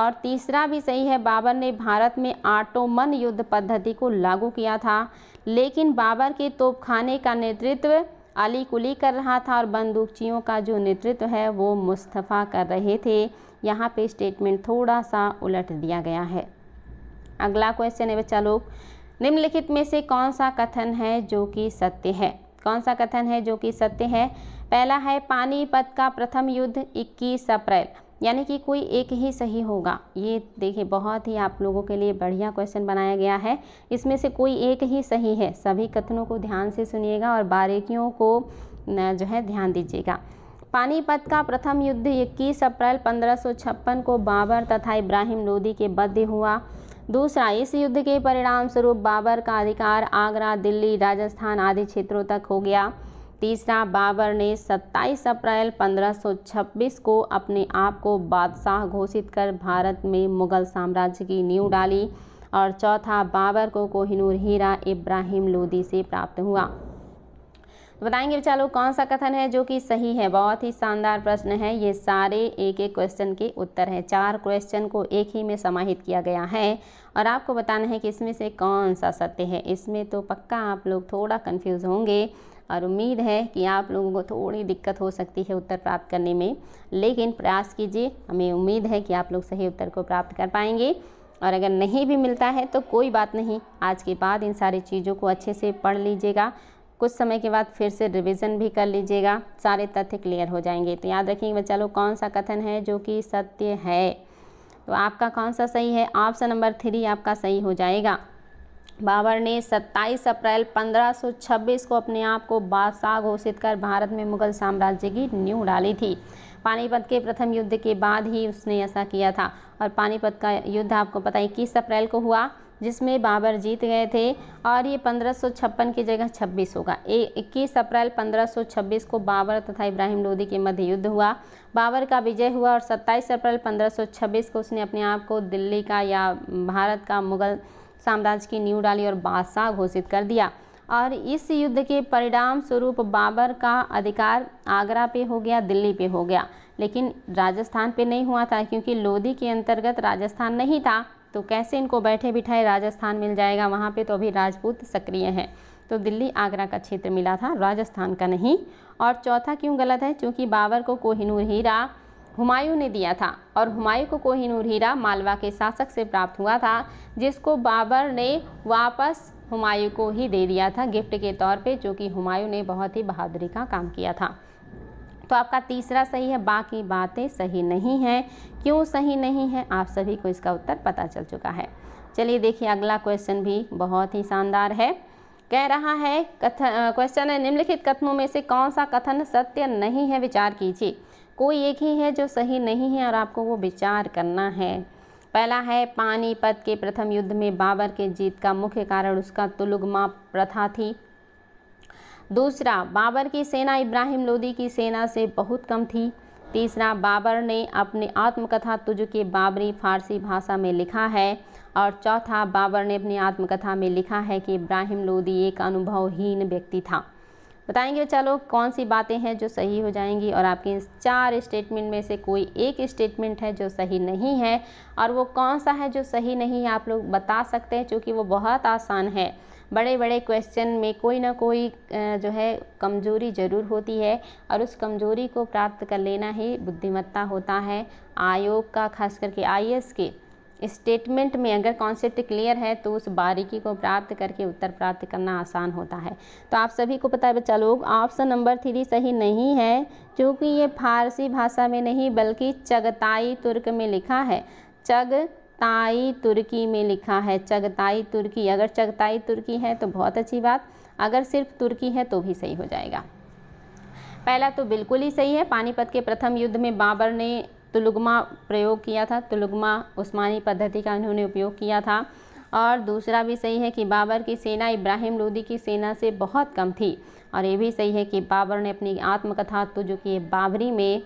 Speaker 1: और तीसरा भी सही है बाबर ने भारत में आटोमन युद्ध पद्धति को लागू किया था लेकिन बाबर के तोपखाने का नेतृत्व अली कुली कर रहा था और बंदूकचियों का जो नेतृत्व है वो मुस्तफ़ा कर रहे थे यहाँ पे स्टेटमेंट थोड़ा सा उलट दिया गया है अगला क्वेश्चन है बच्चा लोग निम्नलिखित में से कौन सा कथन है जो कि सत्य है कौन सा कथन है जो कि सत्य है पहला है पानीपत का प्रथम युद्ध 21 अप्रैल यानी कि कोई एक ही सही होगा ये देखिए बहुत ही आप लोगों के लिए बढ़िया क्वेश्चन बनाया गया है इसमें से कोई एक ही सही है सभी कथनों को ध्यान से सुनिएगा और बारीकियों को जो है ध्यान दीजिएगा पानीपत का प्रथम युद्ध 21 अप्रैल 1556 को बाबर तथा इब्राहिम लोदी के मध्य हुआ दूसरा इस युद्ध के परिणाम स्वरूप बाबर का अधिकार आगरा दिल्ली राजस्थान आदि क्षेत्रों तक हो गया तीसरा बाबर ने 27 अप्रैल 1526 को अपने आप को बादशाह घोषित कर भारत में मुगल साम्राज्य की नींव डाली और चौथा बाबर को कोहिनूर हीरा इब्राहिम लोदी से प्राप्त हुआ तो बताएंगे चलो कौन सा कथन है जो कि सही है बहुत ही शानदार प्रश्न है ये सारे एक एक क्वेश्चन के उत्तर हैं चार क्वेश्चन को एक ही में समाहित किया गया है और आपको बताना है कि इसमें से कौन सा सत्य है इसमें तो पक्का आप लोग थोड़ा कन्फ्यूज़ होंगे और उम्मीद है कि आप लोगों को थोड़ी दिक्कत हो सकती है उत्तर प्राप्त करने में लेकिन प्रयास कीजिए हमें उम्मीद है कि आप लोग सही उत्तर को प्राप्त कर पाएंगे और अगर नहीं भी मिलता है तो कोई बात नहीं आज के बाद इन सारी चीज़ों को अच्छे से पढ़ लीजिएगा कुछ समय के बाद फिर से रिवीजन भी कर लीजिएगा सारे तथ्य क्लियर हो जाएंगे तो याद रखेंगे बच्चा लोग कौन सा कथन है जो कि सत्य है तो आपका कौन सा सही है ऑप्शन नंबर थ्री आपका सही हो जाएगा बाबर ने 27 अप्रैल 1526 को अपने आप को बादशाह घोषित कर भारत में मुगल साम्राज्य की नींव डाली थी पानीपत के प्रथम युद्ध के बाद ही उसने ऐसा किया था और पानीपत का युद्ध आपको पता है इक्कीस अप्रैल को हुआ जिसमें बाबर जीत गए थे और ये पंद्रह की जगह 26 होगा इक्कीस अप्रैल 1526 को बाबर तथा इब्राहिम लोदी के मध्य युद्ध हुआ बाबर का विजय हुआ और 27 अप्रैल 1526 को उसने अपने आप को दिल्ली का या भारत का मुगल साम्राज्य की नींव डाली और बादशाह घोषित कर दिया और इस युद्ध के परिणाम स्वरूप बाबर का अधिकार आगरा पे हो गया दिल्ली पे हो गया लेकिन राजस्थान पे नहीं हुआ था क्योंकि लोधी के अंतर्गत राजस्थान नहीं था तो कैसे इनको बैठे बिठाए राजस्थान मिल जाएगा वहाँ पे तो अभी राजपूत सक्रिय हैं तो दिल्ली आगरा का क्षेत्र मिला था राजस्थान का नहीं और चौथा क्यों गलत है चूँकि बाबर को कोहिनूर हीरा हुमायूं ने दिया था और हुमायूं को कोहिनूर हीरा मालवा के शासक से प्राप्त हुआ था जिसको बाबर ने वापस हुमायूं को ही दे दिया था गिफ्ट के तौर पे जो कि हुमायूं ने बहुत ही बहादुरी का काम किया था तो आपका तीसरा सही है बाकी बातें सही नहीं हैं क्यों सही नहीं है आप सभी को इसका उत्तर पता चल चुका है चलिए देखिए अगला क्वेश्चन भी बहुत ही शानदार है कह रहा है कथन क्वेश्चन है निम्नलिखित कथनों में से कौन सा कथन सत्य नहीं है विचार कीजिए कोई एक ही है जो सही नहीं है और आपको वो विचार करना है पहला है पानीपत के प्रथम युद्ध में बाबर के जीत का मुख्य कारण उसका तुलुगमा प्रथा थी दूसरा बाबर की सेना इब्राहिम लोदी की सेना से बहुत कम थी तीसरा बाबर ने अपने आत्मकथा तुज के बाबरी फारसी भाषा में लिखा है और चौथा बाबर ने अपनी आत्मकथा में लिखा है कि इब्राहिम लोदी एक अनुभवहीन व्यक्ति था बताएंगे चलो कौन सी बातें हैं जो सही हो जाएंगी और आपके इन चार स्टेटमेंट में से कोई एक स्टेटमेंट है जो सही नहीं है और वो कौन सा है जो सही नहीं है आप लोग बता सकते हैं क्योंकि वो बहुत आसान है बड़े बड़े क्वेश्चन में कोई ना कोई जो है कमजोरी ज़रूर होती है और उस कमजोरी को प्राप्त कर लेना ही बुद्धिमत्ता होता है आयोग का खास करके आई के स्टेटमेंट में अगर कॉन्सेप्ट क्लियर है तो उस बारीकी को प्राप्त करके उत्तर प्राप्त करना आसान होता है तो आप सभी को पता है बच्चा लोग ऑप्शन नंबर थ्री सही नहीं है क्योंकि ये फारसी भाषा में नहीं बल्कि चगताई तुर्क में लिखा है चग ताई तुर्की में लिखा है चगताई तुर्की अगर चगताई तुर्की है तो बहुत अच्छी बात अगर सिर्फ तुर्की है तो भी सही हो जाएगा पहला तो बिल्कुल ही सही है पानीपत के प्रथम युद्ध में बाबर ने तुलुगमा प्रयोग किया था तुलुगमा उस्मानी पद्धति का इन्होंने उपयोग किया था और दूसरा भी सही है कि बाबर की सेना इब्राहिम लोदी की सेना से बहुत कम थी और ये भी सही है कि बाबर ने अपनी आत्मकथा तो जो कि बाबरी में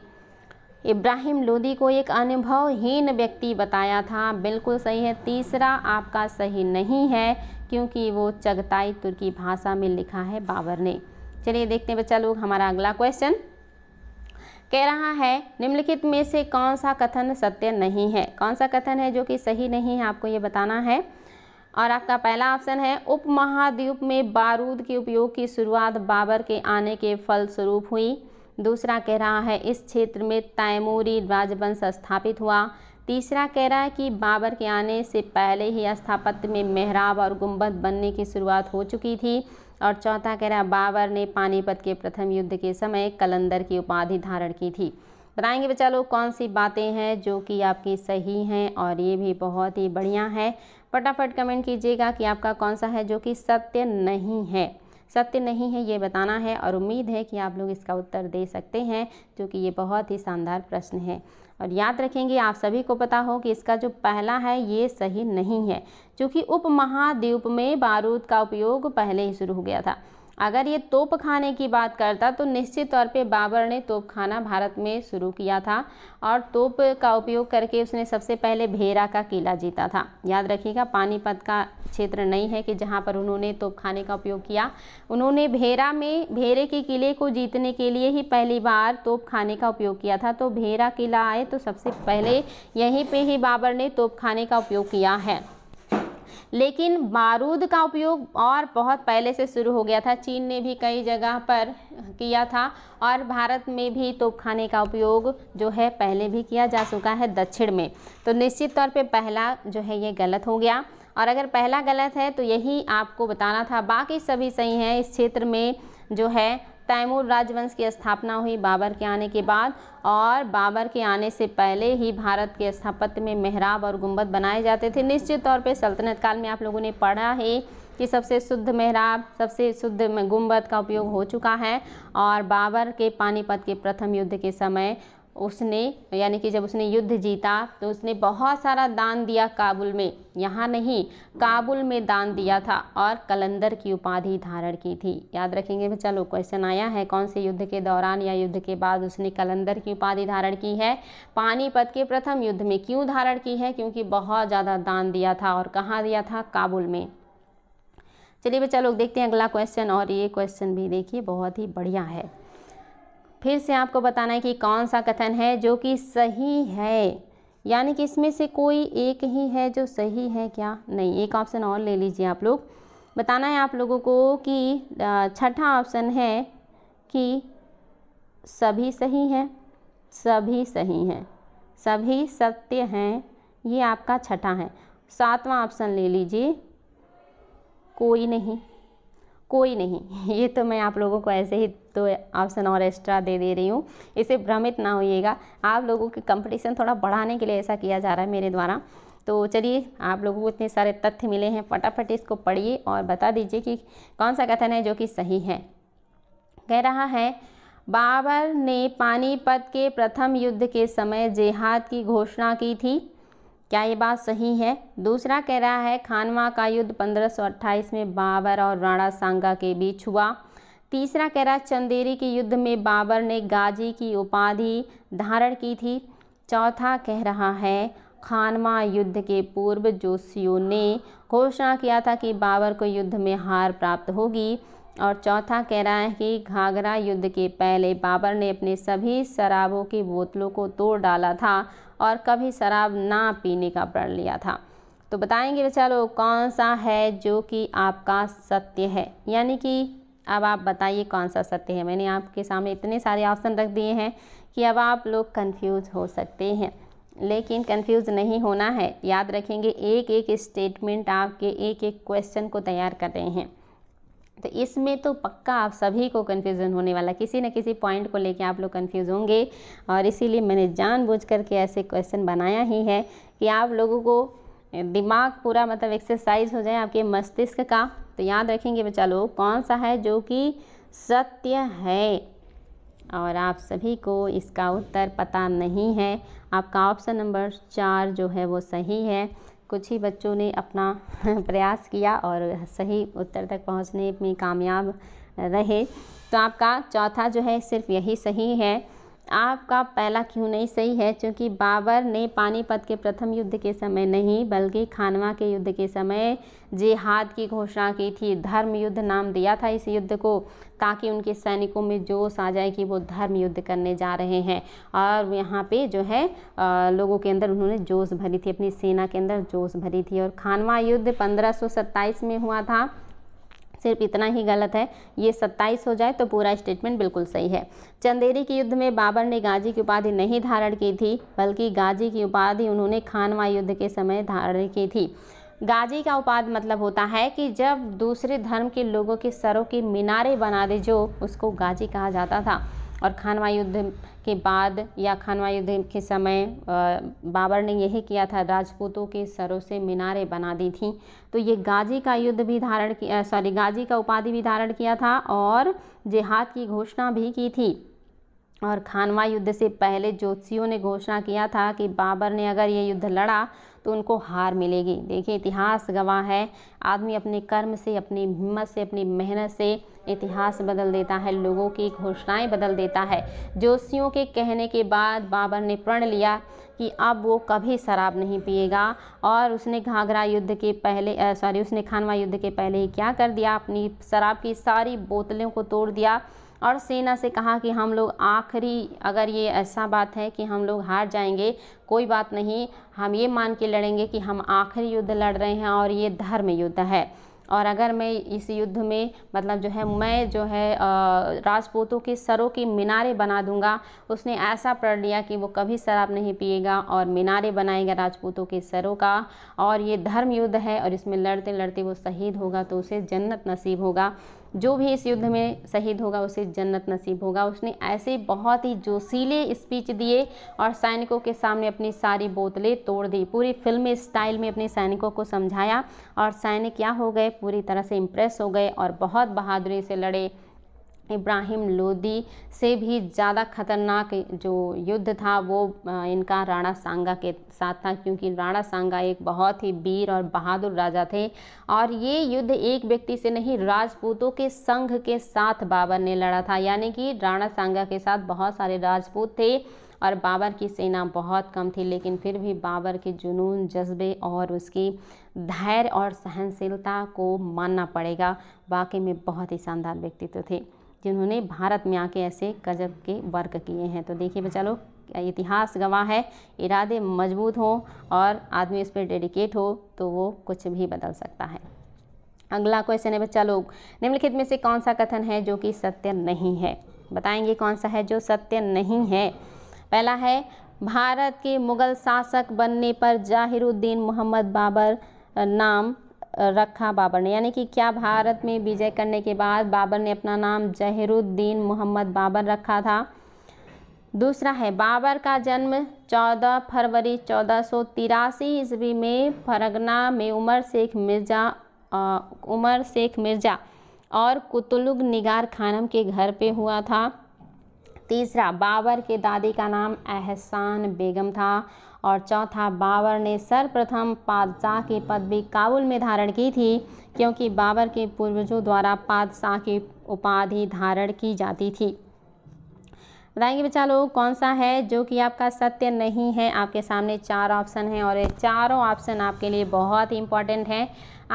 Speaker 1: इब्राहिम लोदी को एक अनुभवहीन व्यक्ति बताया था बिल्कुल सही है तीसरा आपका सही नहीं है क्योंकि वो चगताई तुर्की भाषा में लिखा है बाबर ने चलिए देखते हैं बच्चा लोग हमारा अगला क्वेश्चन कह रहा है निम्नलिखित में से कौन सा कथन सत्य नहीं है कौन सा कथन है जो कि सही नहीं है आपको ये बताना है और आपका पहला ऑप्शन है उप महाद्वीप में बारूद के उपयोग की शुरुआत बाबर के आने के फलस्वरूप हुई दूसरा कह रहा है इस क्षेत्र में तैमूरी राजवंश स्थापित हुआ तीसरा कह रहा है कि बाबर के आने से पहले ही स्थापत्य में मेहराब और गुंबद बनने की शुरुआत हो चुकी थी और चौथा कह रहा बाबर ने पानीपत के प्रथम युद्ध के समय कलंदर की उपाधि धारण की थी बताएंगे बच्चा लोग कौन सी बातें हैं जो कि आपकी सही हैं और ये भी बहुत ही बढ़िया है फटाफट कमेंट कीजिएगा कि आपका कौन सा है जो कि सत्य नहीं है सत्य नहीं है ये बताना है और उम्मीद है कि आप लोग इसका उत्तर दे सकते हैं क्योंकि ये बहुत ही शानदार प्रश्न है और याद रखेंगे आप सभी को पता हो कि इसका जो पहला है ये सही नहीं है क्योंकि उपमहाद्वीप में बारूद का उपयोग पहले ही शुरू हो गया था अगर ये तोप खाने की बात करता तो निश्चित तौर पे बाबर ने तोप खाना भारत में शुरू किया था और तोप का उपयोग करके उसने सबसे पहले भेरा का किला जीता था याद रखिएगा पानीपत का क्षेत्र नहीं है कि जहाँ पर उन्होंने तोप खाने का उपयोग किया उन्होंने भेरा में भेरे के किले को जीतने के लिए ही पहली बार तोप खाने का उपयोग किया था तो भेरा किला आए तो सबसे पहले यहीं पर ही बाबर ने तोप खाने का उपयोग किया है लेकिन बारूद का उपयोग और बहुत पहले से शुरू हो गया था चीन ने भी कई जगह पर किया था और भारत में भी तोपखाने का उपयोग जो है पहले भी किया जा चुका है दक्षिण में तो निश्चित तौर पे पहला जो है ये गलत हो गया और अगर पहला गलत है तो यही आपको बताना था बाकी सभी सही हैं इस क्षेत्र में जो है तैमूर राजवंश की स्थापना हुई बाबर के आने के बाद और बाबर के आने से पहले ही भारत के स्थापत्य में मेहराब और गुंबद बनाए जाते थे निश्चित तौर पर सल्तनत काल में आप लोगों ने पढ़ा है कि सबसे शुद्ध मेहराब सबसे शुद्ध गुंबद का उपयोग हो चुका है और बाबर के पानीपत के प्रथम युद्ध के समय उसने यानी कि जब उसने युद्ध जीता तो उसने बहुत सारा दान दिया काबुल में यहाँ नहीं काबुल में दान दिया था और कलंदर की उपाधि धारण की थी याद रखेंगे चलो क्वेश्चन आया है कौन से युद्ध के दौरान या युद्ध के बाद उसने कलंदर की उपाधि धारण की है पानीपत के प्रथम युद्ध में क्यों धारण की है क्योंकि बहुत ज़्यादा दान दिया था और कहाँ दिया था काबुल में चलिए बच्चा लोग देखते हैं अगला क्वेश्चन और ये क्वेश्चन भी देखिए बहुत ही बढ़िया है फिर से आपको बताना है कि कौन सा कथन है जो कि सही है यानी कि इसमें से कोई एक ही है जो सही है क्या नहीं एक ऑप्शन और ले लीजिए आप लोग बताना है आप लोगों को कि छठा ऑप्शन है कि सभी सही हैं सभी सही हैं सभी सत्य हैं ये आपका छठा है सातवां ऑप्शन ले लीजिए कोई नहीं कोई नहीं <laughs> ये तो मैं आप लोगों को ऐसे ही तो ऑप्शन और एक्स्ट्रा दे दे रही हूँ इसे भ्रमित ना होइएगा आप लोगों की कंपटीशन थोड़ा बढ़ाने के लिए ऐसा किया जा रहा है मेरे द्वारा तो चलिए आप लोगों को इतने सारे तथ्य मिले हैं फटाफट इसको पढ़िए और बता दीजिए कि कौन सा कथन है जो कि सही है कह रहा है बाबर ने पानीपत के प्रथम युद्ध के समय जेहाद की घोषणा की थी क्या ये बात सही है दूसरा कह रहा है खानवा का युद्ध 1528 में बाबर और राणा सांगा के बीच हुआ तीसरा कह रहा है चंदेरी के युद्ध में बाबर ने गाजी की उपाधि धारण की थी चौथा कह रहा है खानवा युद्ध के पूर्व जोशियों ने घोषणा किया था कि बाबर को युद्ध में हार प्राप्त होगी और चौथा कह रहा है कि घाघरा युद्ध के पहले बाबर ने अपने सभी शराबों की बोतलों को तोड़ डाला था और कभी शराब ना पीने का प्रण लिया था तो बताएंगे बच्चा लोग कौन सा है जो कि आपका सत्य है यानी कि अब आप बताइए कौन सा सत्य है मैंने आपके सामने इतने सारे ऑप्शन रख दिए हैं कि अब आप लोग कंफ्यूज हो सकते हैं लेकिन कंफ्यूज नहीं होना है याद रखेंगे एक एक स्टेटमेंट आपके एक एक क्वेश्चन को तैयार कर रहे हैं तो इसमें तो पक्का आप सभी को कन्फ्यूज़न होने वाला किसी न किसी पॉइंट को लेके आप लोग कन्फ्यूज़ होंगे और इसीलिए मैंने जानबूझ करके ऐसे क्वेश्चन बनाया ही है कि आप लोगों को दिमाग पूरा मतलब एक्सरसाइज हो जाए आपके मस्तिष्क का तो याद रखेंगे बच्चा लोग कौन सा है जो कि सत्य है और आप सभी को इसका उत्तर पता नहीं है आपका ऑप्शन नंबर चार जो है वो सही है कुछ ही बच्चों ने अपना <laughs> प्रयास किया और सही उत्तर तक पहुंचने में कामयाब रहे तो आपका चौथा जो है सिर्फ यही सही है आपका पहला क्यों नहीं सही है क्योंकि बाबर ने पानीपत के प्रथम युद्ध के समय नहीं बल्कि खानवा के युद्ध के समय जिहाद की घोषणा की थी धर्म युद्ध नाम दिया था इस युद्ध को ताकि उनके सैनिकों में जोश आ जाए कि वो धर्म युद्ध करने जा रहे हैं और यहाँ पे जो है आ, लोगों के अंदर उन्होंने जोश भरी थी अपनी सेना के अंदर जोश भरी थी और खानवा युद्ध पंद्रह में हुआ था सिर्फ इतना ही गलत है ये 27 हो जाए तो पूरा स्टेटमेंट बिल्कुल सही है चंदेरी के युद्ध में बाबर ने गाजी की उपाधि नहीं धारण की थी बल्कि गाजी की उपाधि उन्होंने खानवा युद्ध के समय धारण की थी गाजी का उपाध मतलब होता है कि जब दूसरे धर्म के लोगों के सरों के मीनारे बना दे जो उसको गाजी कहा जाता था और खानवा युद्ध के बाद या खानवा युद्ध के समय बाबर ने यही किया था राजपूतों के सरों से मीनारें बना दी थी तो ये गाजी का युद्ध भी धारण किया सॉरी गाजी का उपाधि भी धारण किया था और जिहाद की घोषणा भी की थी और खानवा युद्ध से पहले ज्योतिषियों ने घोषणा किया था कि बाबर ने अगर ये युद्ध लड़ा तो उनको हार मिलेगी देखिए इतिहास गवाह है आदमी अपने कर्म से अपनी हिम्मत से अपनी मेहनत से इतिहास बदल देता है लोगों की घोषणाएं बदल देता है जोशियों के कहने के बाद बाबर ने प्रण लिया कि अब वो कभी शराब नहीं पिएगा और उसने घाघरा युद्ध के पहले सॉरी उसने खानवा युद्ध के पहले क्या कर दिया अपनी शराब की सारी बोतलों को तोड़ दिया और सेना से कहा कि हम लोग आखिरी अगर ये ऐसा बात है कि हम लोग हार जाएंगे कोई बात नहीं हम ये मान के लड़ेंगे कि हम आखिरी युद्ध लड़ रहे हैं और ये धर्म युद्ध है और अगर मैं इस युद्ध में मतलब जो है मैं जो है राजपूतों के सरों की मीनारे बना दूंगा उसने ऐसा प्रण लिया कि वो कभी शराब नहीं पिएगा और मीनारे बनाएगा राजपूतों के सरों का और ये धर्म युद्ध है और इसमें लड़ते लड़ते वो शहीद होगा तो उसे जन्नत नसीब होगा जो भी इस युद्ध में शहीद होगा उसे जन्नत नसीब होगा उसने ऐसे बहुत ही जोशीले स्पीच दिए और सैनिकों के सामने अपनी सारी बोतलें तोड़ दी पूरी फिल्म स्टाइल में अपने सैनिकों को समझाया और सैनिक क्या हो गए पूरी तरह से इम्प्रेस हो गए और बहुत बहादुरी से लड़े इब्राहिम लोदी से भी ज़्यादा खतरनाक जो युद्ध था वो इनका राणा सांगा के साथ था क्योंकि राणा सांगा एक बहुत ही वीर और बहादुर राजा थे और ये युद्ध एक व्यक्ति से नहीं राजपूतों के संघ के साथ बाबर ने लड़ा था यानी कि राणा सांगा के साथ बहुत सारे राजपूत थे और बाबर की सेना बहुत कम थी लेकिन फिर भी बाबर के जुनून जज्बे और उसकी धैर्य और सहनशीलता को मानना पड़ेगा वाकई में बहुत ही शानदार व्यक्तित्व थे जिन्होंने भारत में आके ऐसे गजब के वर्क किए हैं तो देखिए बच्चा लोग इतिहास गवाह है इरादे मजबूत हों और आदमी उस पर डेडिकेट हो तो वो कुछ भी बदल सकता है अगला क्वेश्चन है बच्चा लोग निम्नलिखित में से कौन सा कथन है जो कि सत्य नहीं है बताएंगे कौन सा है जो सत्य नहीं है पहला है भारत के मुग़ल शासक बनने पर जाहिरुद्दीन मोहम्मद बाबर नाम रखा बाबर ने यानी कि क्या भारत में विजय करने के बाद बाबर ने अपना नाम जहरुद्दीन मोहम्मद बाबर रखा था दूसरा है बाबर का जन्म 14 फरवरी चौदह सौ तिरासी ईस्वी में फरगना में उमर शेख मिर्ज़ा उमर शेख मिर्ज़ा और कुतुलुग निगार खानम के घर पे हुआ था तीसरा बाबर के दादी का नाम एहसान बेगम था और चौथा बाबर ने सर्वप्रथम पादशाह की पदवी काबुल में धारण की थी क्योंकि बाबर के पूर्वजों द्वारा पादशाह की उपाधि धारण की जाती थी बताएंगे बच्चा लोग कौन सा है जो कि आपका सत्य नहीं है आपके सामने चार ऑप्शन हैं और ये चारों ऑप्शन आपके लिए बहुत इंपॉर्टेंट हैं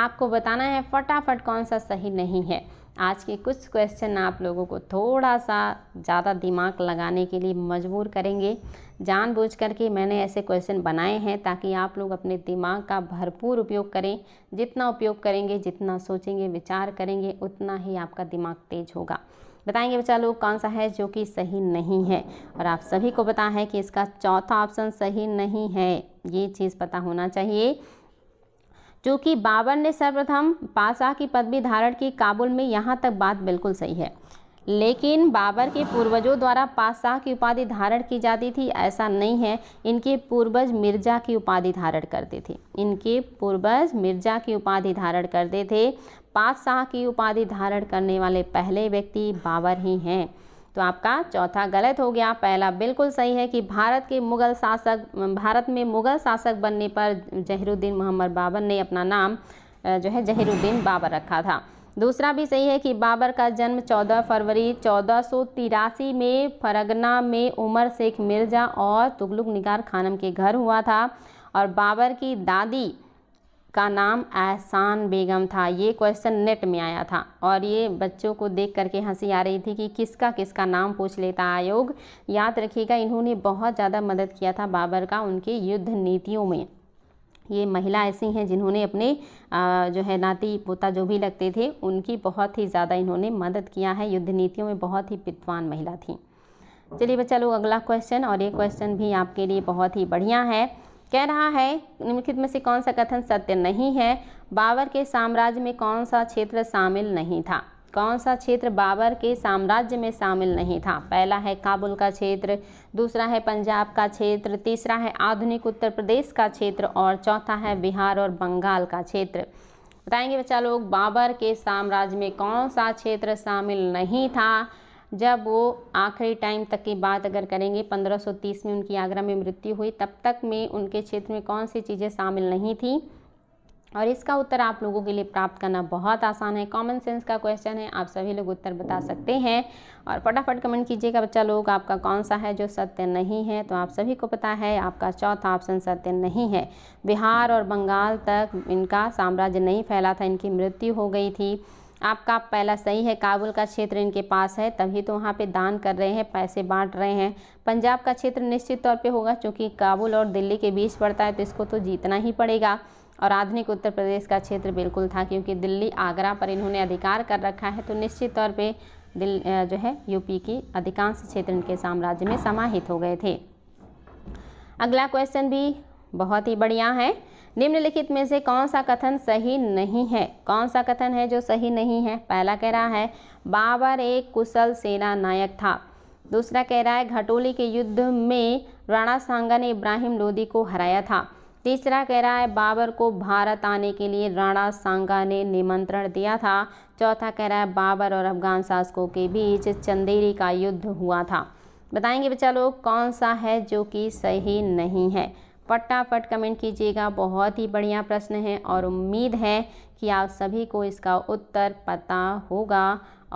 Speaker 1: आपको बताना है फटाफट कौन सा सही नहीं है आज के कुछ क्वेश्चन आप लोगों को थोड़ा सा ज़्यादा दिमाग लगाने के लिए मजबूर करेंगे जानबूझ करके मैंने ऐसे क्वेश्चन बनाए हैं ताकि आप लोग अपने दिमाग का भरपूर उपयोग करें जितना उपयोग करेंगे जितना सोचेंगे विचार करेंगे उतना ही आपका दिमाग तेज होगा बताएंगे बच्चा लोग कौन सा है जो कि सही नहीं है और आप सभी को पता है कि इसका चौथा ऑप्शन सही नहीं है ये चीज़ पता होना चाहिए चूँकि बाबर ने सर्वप्रथम बादशाह की पदवी धारण की काबुल में यहाँ तक बात बिल्कुल सही है लेकिन बाबर के पूर्वजों द्वारा पाशाह की उपाधि धारण की जाती थी ऐसा नहीं है इनके पूर्वज मिर्जा की उपाधि धारण करते थे इनके पूर्वज मिर्जा की उपाधि धारण करते थे पाशाह की उपाधि धारण करने वाले पहले व्यक्ति बाबर ही हैं तो आपका चौथा गलत हो गया पहला बिल्कुल सही है कि भारत के मुग़ल शासक भारत में मुग़ल शासक बनने पर जहरुद्दीन मोहम्मद बाबर ने अपना नाम जो है जहरुद्दीन बाबर रखा था दूसरा भी सही है कि बाबर का जन्म 14 फरवरी चौदह में फरगना में उमर शेख मिर्ज़ा और तुगलुक निगार खानम के घर हुआ था और बाबर की दादी का नाम एहसान बेगम था ये क्वेश्चन नेट में आया था और ये बच्चों को देख करके हंसी आ रही थी कि किसका किसका नाम पूछ लेता आयोग याद रखिएगा इन्होंने बहुत ज़्यादा मदद किया था बाबर का उनके युद्ध नीतियों में ये महिला ऐसी हैं जिन्होंने अपने जो है नाती पोता जो भी लगते थे उनकी बहुत ही ज़्यादा इन्होंने मदद किया है युद्ध नीतियों में बहुत ही विद्वान महिला थी चलिए बच्चा लोग अगला क्वेश्चन और ये क्वेश्चन भी आपके लिए बहुत ही बढ़िया है कह रहा है निम्नलिखित में से कौन सा कथन सत्य नहीं है बाबर के साम्राज्य में कौन सा क्षेत्र शामिल नहीं था कौन सा क्षेत्र बाबर के साम्राज्य में शामिल नहीं था पहला है काबुल का क्षेत्र दूसरा है पंजाब का क्षेत्र तीसरा है आधुनिक उत्तर प्रदेश का क्षेत्र और चौथा है बिहार और बंगाल का क्षेत्र बताएंगे बच्चा लोग बाबर के साम्राज्य में कौन सा क्षेत्र शामिल नहीं था जब वो आखिरी टाइम तक की बात अगर करेंगे 1530 में उनकी आगरा में मृत्यु हुई तब तक में उनके क्षेत्र में कौन सी चीज़ें शामिल नहीं थी और इसका उत्तर आप लोगों के लिए प्राप्त करना बहुत आसान है कॉमन सेंस का क्वेश्चन है आप सभी लोग उत्तर बता सकते हैं और फटाफट कमेंट कीजिएगा बच्चा लोग आपका कौन सा है जो सत्य नहीं है तो आप सभी को पता है आपका चौथा ऑप्शन सत्य नहीं है बिहार और बंगाल तक इनका साम्राज्य नहीं फैला था इनकी मृत्यु हो गई थी आपका पहला सही है काबुल का क्षेत्र इनके पास है तभी तो वहाँ पे दान कर रहे हैं पैसे बांट रहे हैं पंजाब का क्षेत्र निश्चित तौर पे होगा क्योंकि काबुल और दिल्ली के बीच पड़ता है तो इसको तो जीतना ही पड़ेगा और आधुनिक उत्तर प्रदेश का क्षेत्र बिल्कुल था क्योंकि दिल्ली आगरा पर इन्होंने अधिकार कर रखा है तो निश्चित तौर पर दिल जो है यूपी की अधिकांश क्षेत्र इनके साम्राज्य में समाहित हो गए थे अगला क्वेश्चन भी बहुत ही बढ़िया है निम्नलिखित में से कौन सा कथन सही नहीं है कौन सा कथन है जो सही नहीं है पहला कह रहा है बाबर एक कुशल सेना नायक था दूसरा कह रहा है घटोली के युद्ध में राणा सांगा ने इब्राहिम लोदी को हराया था तीसरा कह रहा है बाबर को भारत आने के लिए राणा सांगा ने निमंत्रण दिया था चौथा कह रहा है बाबर और अफगान शासकों के बीच चंदेरी का युद्ध हुआ था बताएंगे बच्चा लोग कौन सा है जो कि सही नहीं है फटाफट कमेंट कीजिएगा बहुत ही बढ़िया प्रश्न है और उम्मीद है कि आप सभी को इसका उत्तर पता होगा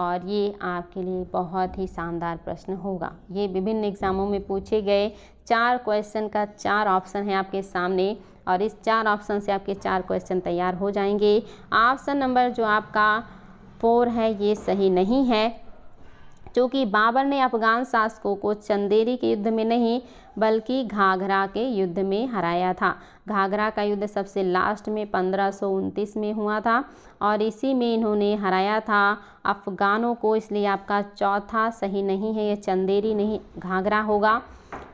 Speaker 1: और ये आपके लिए बहुत ही शानदार प्रश्न होगा ये विभिन्न एग्ज़ामों में पूछे गए चार क्वेश्चन का चार ऑप्शन है आपके सामने और इस चार ऑप्शन से आपके चार क्वेश्चन तैयार हो जाएंगे ऑप्शन नंबर जो आपका फोर है ये सही नहीं है चूँकि बाबर ने अफगान शासकों को चंदेरी के युद्ध में नहीं बल्कि घाघरा के युद्ध में हराया था घाघरा का युद्ध सबसे लास्ट में पंद्रह में हुआ था और इसी में इन्होंने हराया था अफ़गानों को इसलिए आपका चौथा सही नहीं है ये चंदेरी नहीं घाघरा होगा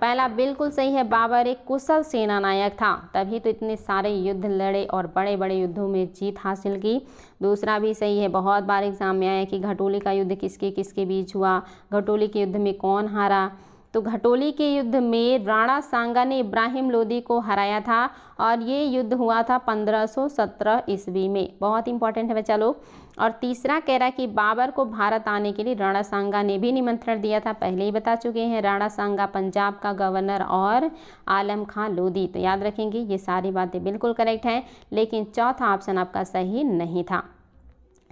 Speaker 1: पहला बिल्कुल सही है बाबर एक कुशल सेनानायक था तभी तो इतने सारे युद्ध लड़े और बड़े बड़े युद्धों में जीत हासिल की दूसरा भी सही है बहुत बार एग्जाम में आया कि घटोली का युद्ध किसके किसके बीच हुआ घटोली के युद्ध में कौन हारा तो घटोली के युद्ध में राणा सांगा ने इब्राहिम लोदी को हराया था और ये युद्ध हुआ था 1517 ईस्वी में बहुत इंपॉर्टेंट है बच्चा लोग और तीसरा कह रहा है कि बाबर को भारत आने के लिए राणा सांगा ने भी निमंत्रण दिया था पहले ही बता चुके हैं राणा सांगा पंजाब का गवर्नर और आलम खां लोधी तो याद रखेंगे ये सारी बातें बिल्कुल करेक्ट हैं लेकिन चौथा ऑप्शन आपका सही नहीं था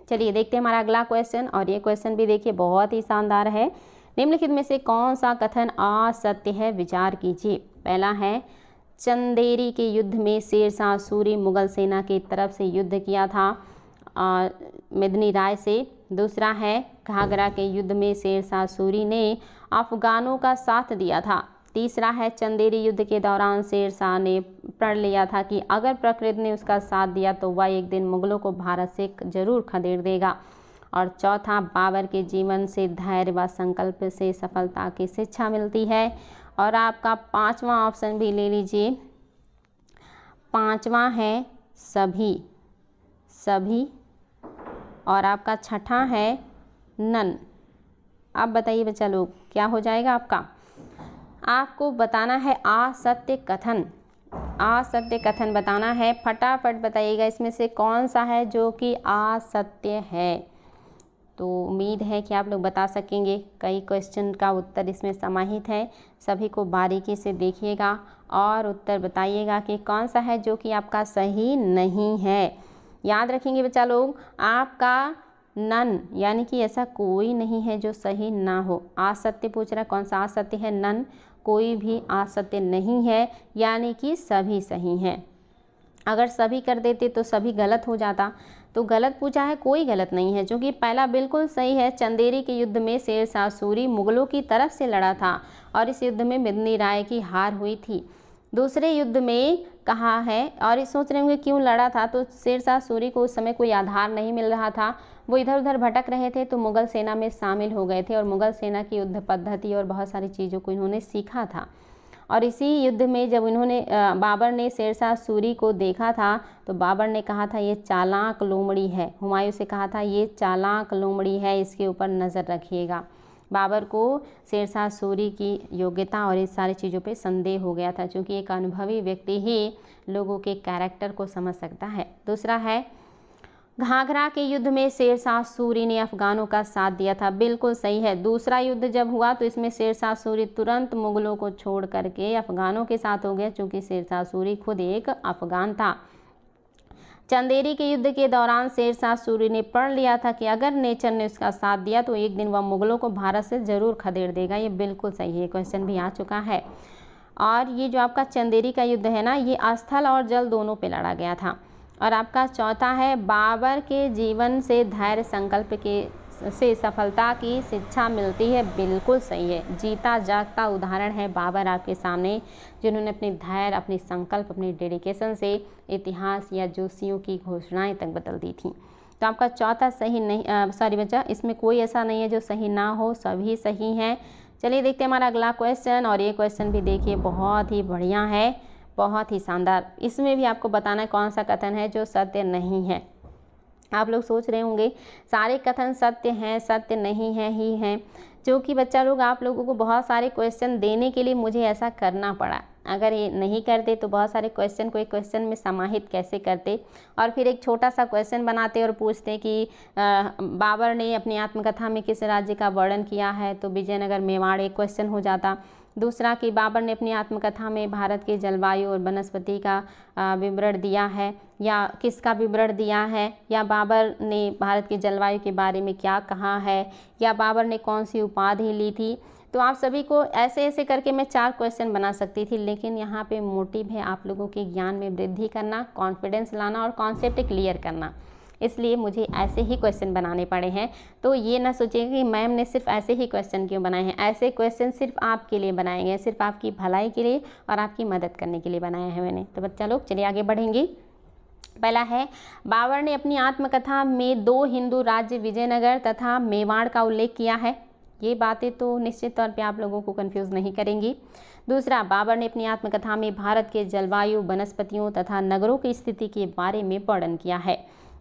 Speaker 1: चलिए देखते हैं हमारा अगला क्वेश्चन और ये क्वेश्चन भी देखिए बहुत ही शानदार है निम्नलिखित में से कौन सा कथन असत्य है विचार कीजिए पहला है चंदेरी के युद्ध में शेरशाह सूरी मुगल सेना की तरफ से युद्ध किया था मेदनी राय से दूसरा है घाघरा के युद्ध में शेरशाह सूरी ने अफगानों का साथ दिया था तीसरा है चंदेरी युद्ध के दौरान शेरशाह ने प्रण लिया था कि अगर प्रकृति ने उसका साथ दिया तो वह एक दिन मुगलों को भारत से जरूर खदेड़ देगा और चौथा बाबर के जीवन से धैर्य व संकल्प से सफलता की शिक्षा मिलती है और आपका पांचवा ऑप्शन भी ले लीजिए पांचवा है सभी सभी और आपका छठा है नन आप बताइए बच्चा लोग क्या हो जाएगा आपका आपको बताना है असत्य कथन असत्य कथन बताना है फटाफट बताइएगा इसमें से कौन सा है जो कि असत्य है तो उम्मीद है कि आप लोग बता सकेंगे कई क्वेश्चन का उत्तर इसमें समाहित है सभी को बारीकी से देखिएगा और उत्तर बताइएगा कि कौन सा है जो कि आपका सही नहीं है याद रखेंगे बच्चा लोग आपका नन यानी कि ऐसा कोई नहीं है जो सही ना हो असत्य पूछ रहा है कौन सा असत्य है नन कोई भी असत्य नहीं है यानी कि सभी सही हैं अगर सभी कर देते तो सभी गलत हो जाता तो गलत पूछा है कोई गलत नहीं है क्योंकि पहला बिल्कुल सही है चंदेरी के युद्ध में शेर सूरी मुगलों की तरफ से लड़ा था और इस युद्ध में मिदनी राय की हार हुई थी दूसरे युद्ध में कहा है और ये सोच रहे होंगे क्यों लड़ा था तो शेरशाह सूरी को उस समय कोई आधार नहीं मिल रहा था वो इधर उधर भटक रहे थे तो मुग़ल सेना में शामिल हो गए थे और मुग़ल सेना की युद्ध पद्धति और बहुत सारी चीज़ों को इन्होंने सीखा था और इसी युद्ध में जब इन्होंने बाबर ने शेरशाह सूरी को देखा था तो बाबर ने कहा था ये चालाक लोमड़ी है हुमायूं से कहा था ये चालाक लोमड़ी है इसके ऊपर नज़र रखिएगा बाबर को शेरशाह सूरी की योग्यता और इस सारी चीज़ों पर संदेह हो गया था क्योंकि एक अनुभवी व्यक्ति ही लोगों के कैरेक्टर को समझ सकता है दूसरा है घाघरा के युद्ध में शेरशाह सूरी ने अफगानों का साथ दिया था बिल्कुल सही है दूसरा युद्ध जब हुआ तो इसमें शेरशाह सूरी तुरंत मुगलों को छोड़ करके अफगानों के साथ हो गया क्योंकि शेरशाह सूरी खुद एक अफगान था चंदेरी के युद्ध के दौरान शेरशाह सूरी ने पढ़ लिया था कि अगर नेचर ने उसका साथ दिया तो एक दिन वह मुगलों को भारत से ज़रूर खदेड़ देगा ये बिल्कुल सही है क्वेश्चन भी आ चुका है और ये जो आपका चंदेरी का युद्ध है ना ये स्थल और जल दोनों पे लड़ा गया था और आपका चौथा है बाबर के जीवन से धैर्य संकल्प के से सफलता की शिक्षा मिलती है बिल्कुल सही है जीता जागता उदाहरण है बाबर आपके सामने जिन्होंने अपने धैर्य अपने संकल्प अपने डेडिकेशन से इतिहास या जोशियों की घोषणाएं तक बदल दी थी तो आपका चौथा सही नहीं सॉरी बच्चा इसमें कोई ऐसा नहीं है जो सही ना हो सभी सही हैं चलिए देखते हैं हमारा अगला क्वेश्चन और ये क्वेश्चन भी देखिए बहुत ही बढ़िया है बहुत ही शानदार इसमें भी आपको बताना है कौन सा कथन है जो सत्य नहीं है आप लोग सोच रहे होंगे सारे कथन सत्य हैं सत्य नहीं है ही हैं जो कि बच्चा लोग आप लोगों को बहुत सारे क्वेश्चन देने के लिए मुझे ऐसा करना पड़ा अगर ये नहीं करते तो बहुत सारे क्वेश्चन को एक क्वेश्चन में समाहित कैसे करते और फिर एक छोटा सा क्वेश्चन बनाते और पूछते कि आ, बाबर ने अपनी आत्मकथा में किस राज्य का वर्णन किया है तो विजयनगर मेवाड़ एक क्वेश्चन हो जाता दूसरा कि बाबर ने अपनी आत्मकथा में भारत के जलवायु और वनस्पति का विवरण दिया है या किसका विवरण दिया है या बाबर ने भारत के जलवायु के बारे में क्या कहा है या बाबर ने कौन सी उपाधि ली थी तो आप सभी को ऐसे ऐसे करके मैं चार क्वेश्चन बना सकती थी लेकिन यहाँ पे मोटिव है आप लोगों के ज्ञान में वृद्धि करना कॉन्फिडेंस लाना और कॉन्सेप्ट क्लियर करना इसलिए मुझे ऐसे ही क्वेश्चन बनाने पड़े हैं तो ये ना सोचें कि मैम ने सिर्फ ऐसे ही क्वेश्चन क्यों बनाए हैं ऐसे क्वेश्चन सिर्फ आपके लिए बनाए गए सिर्फ आपकी भलाई के लिए और आपकी मदद करने के लिए बनाए हैं मैंने तो बच्चा लोग चलिए आगे बढ़ेंगे पहला है बाबर ने अपनी आत्मकथा में दो हिंदू राज्य विजयनगर तथा मेवाड़ का उल्लेख किया है ये बातें तो निश्चित तौर पे आप लोगों को कंफ्यूज नहीं करेंगी दूसरा बाबर ने अपनी आत्मकथा में भारत के जलवायु वनस्पतियों तथा नगरों की स्थिति के बारे में वर्णन किया है